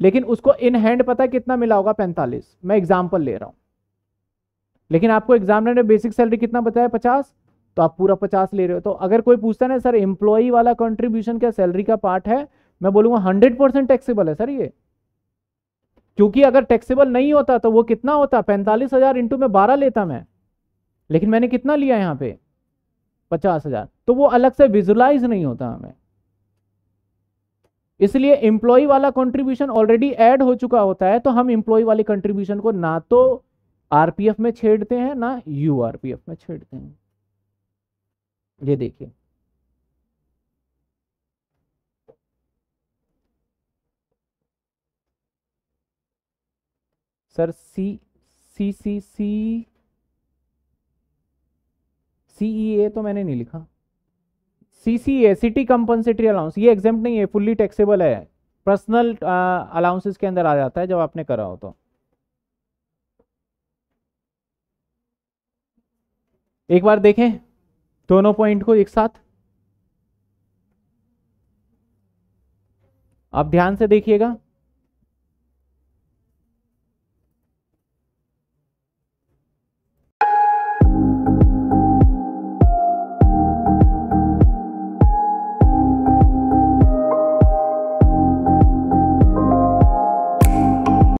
Speaker 1: लेकिन उसको इन हैंड पता है कितना मिला होगा पैंतालीस मैं एग्जाम्पल ले रहा हूं लेकिन आपको एग्जामिनर ने बेसिक सैलरी कितना बताया पचास तो आप पूरा पचास ले रहे हो तो अगर कोई पूछता है ना सर एम्प्लॉई वाला कंट्रीब्यूशन क्या सैलरी का पार्ट है मैं बोलूंगा हंड्रेड परसेंट टैक्सेबल है सर ये क्योंकि अगर टैक्सेबल नहीं होता तो वो कितना होता पैंतालीस हज़ार इंटू में बारह लेता मैं लेकिन मैंने कितना लिया यहां पे पचास हज़ार तो वो अलग से विजुलाइज नहीं होता हमें इसलिए एम्प्लॉय वाला कंट्रीब्यूशन ऑलरेडी ऐड हो चुका होता है तो हम एम्प्लॉय वाले कंट्रीब्यूशन को ना तो आरपीएफ में छेड़ते हैं ना यू में छेड़ते हैं ये देखिए sir C C C C C A e तो मैंने नहीं लिखा C C A city compensatory allowance ये एग्जाम नहीं है फुल्ली टैक्सेबल है पर्सनल अलाउंसेस के अंदर आ जाता है जब आपने करा हो तो एक बार देखें दोनों पॉइंट को एक साथ आप ध्यान से देखिएगा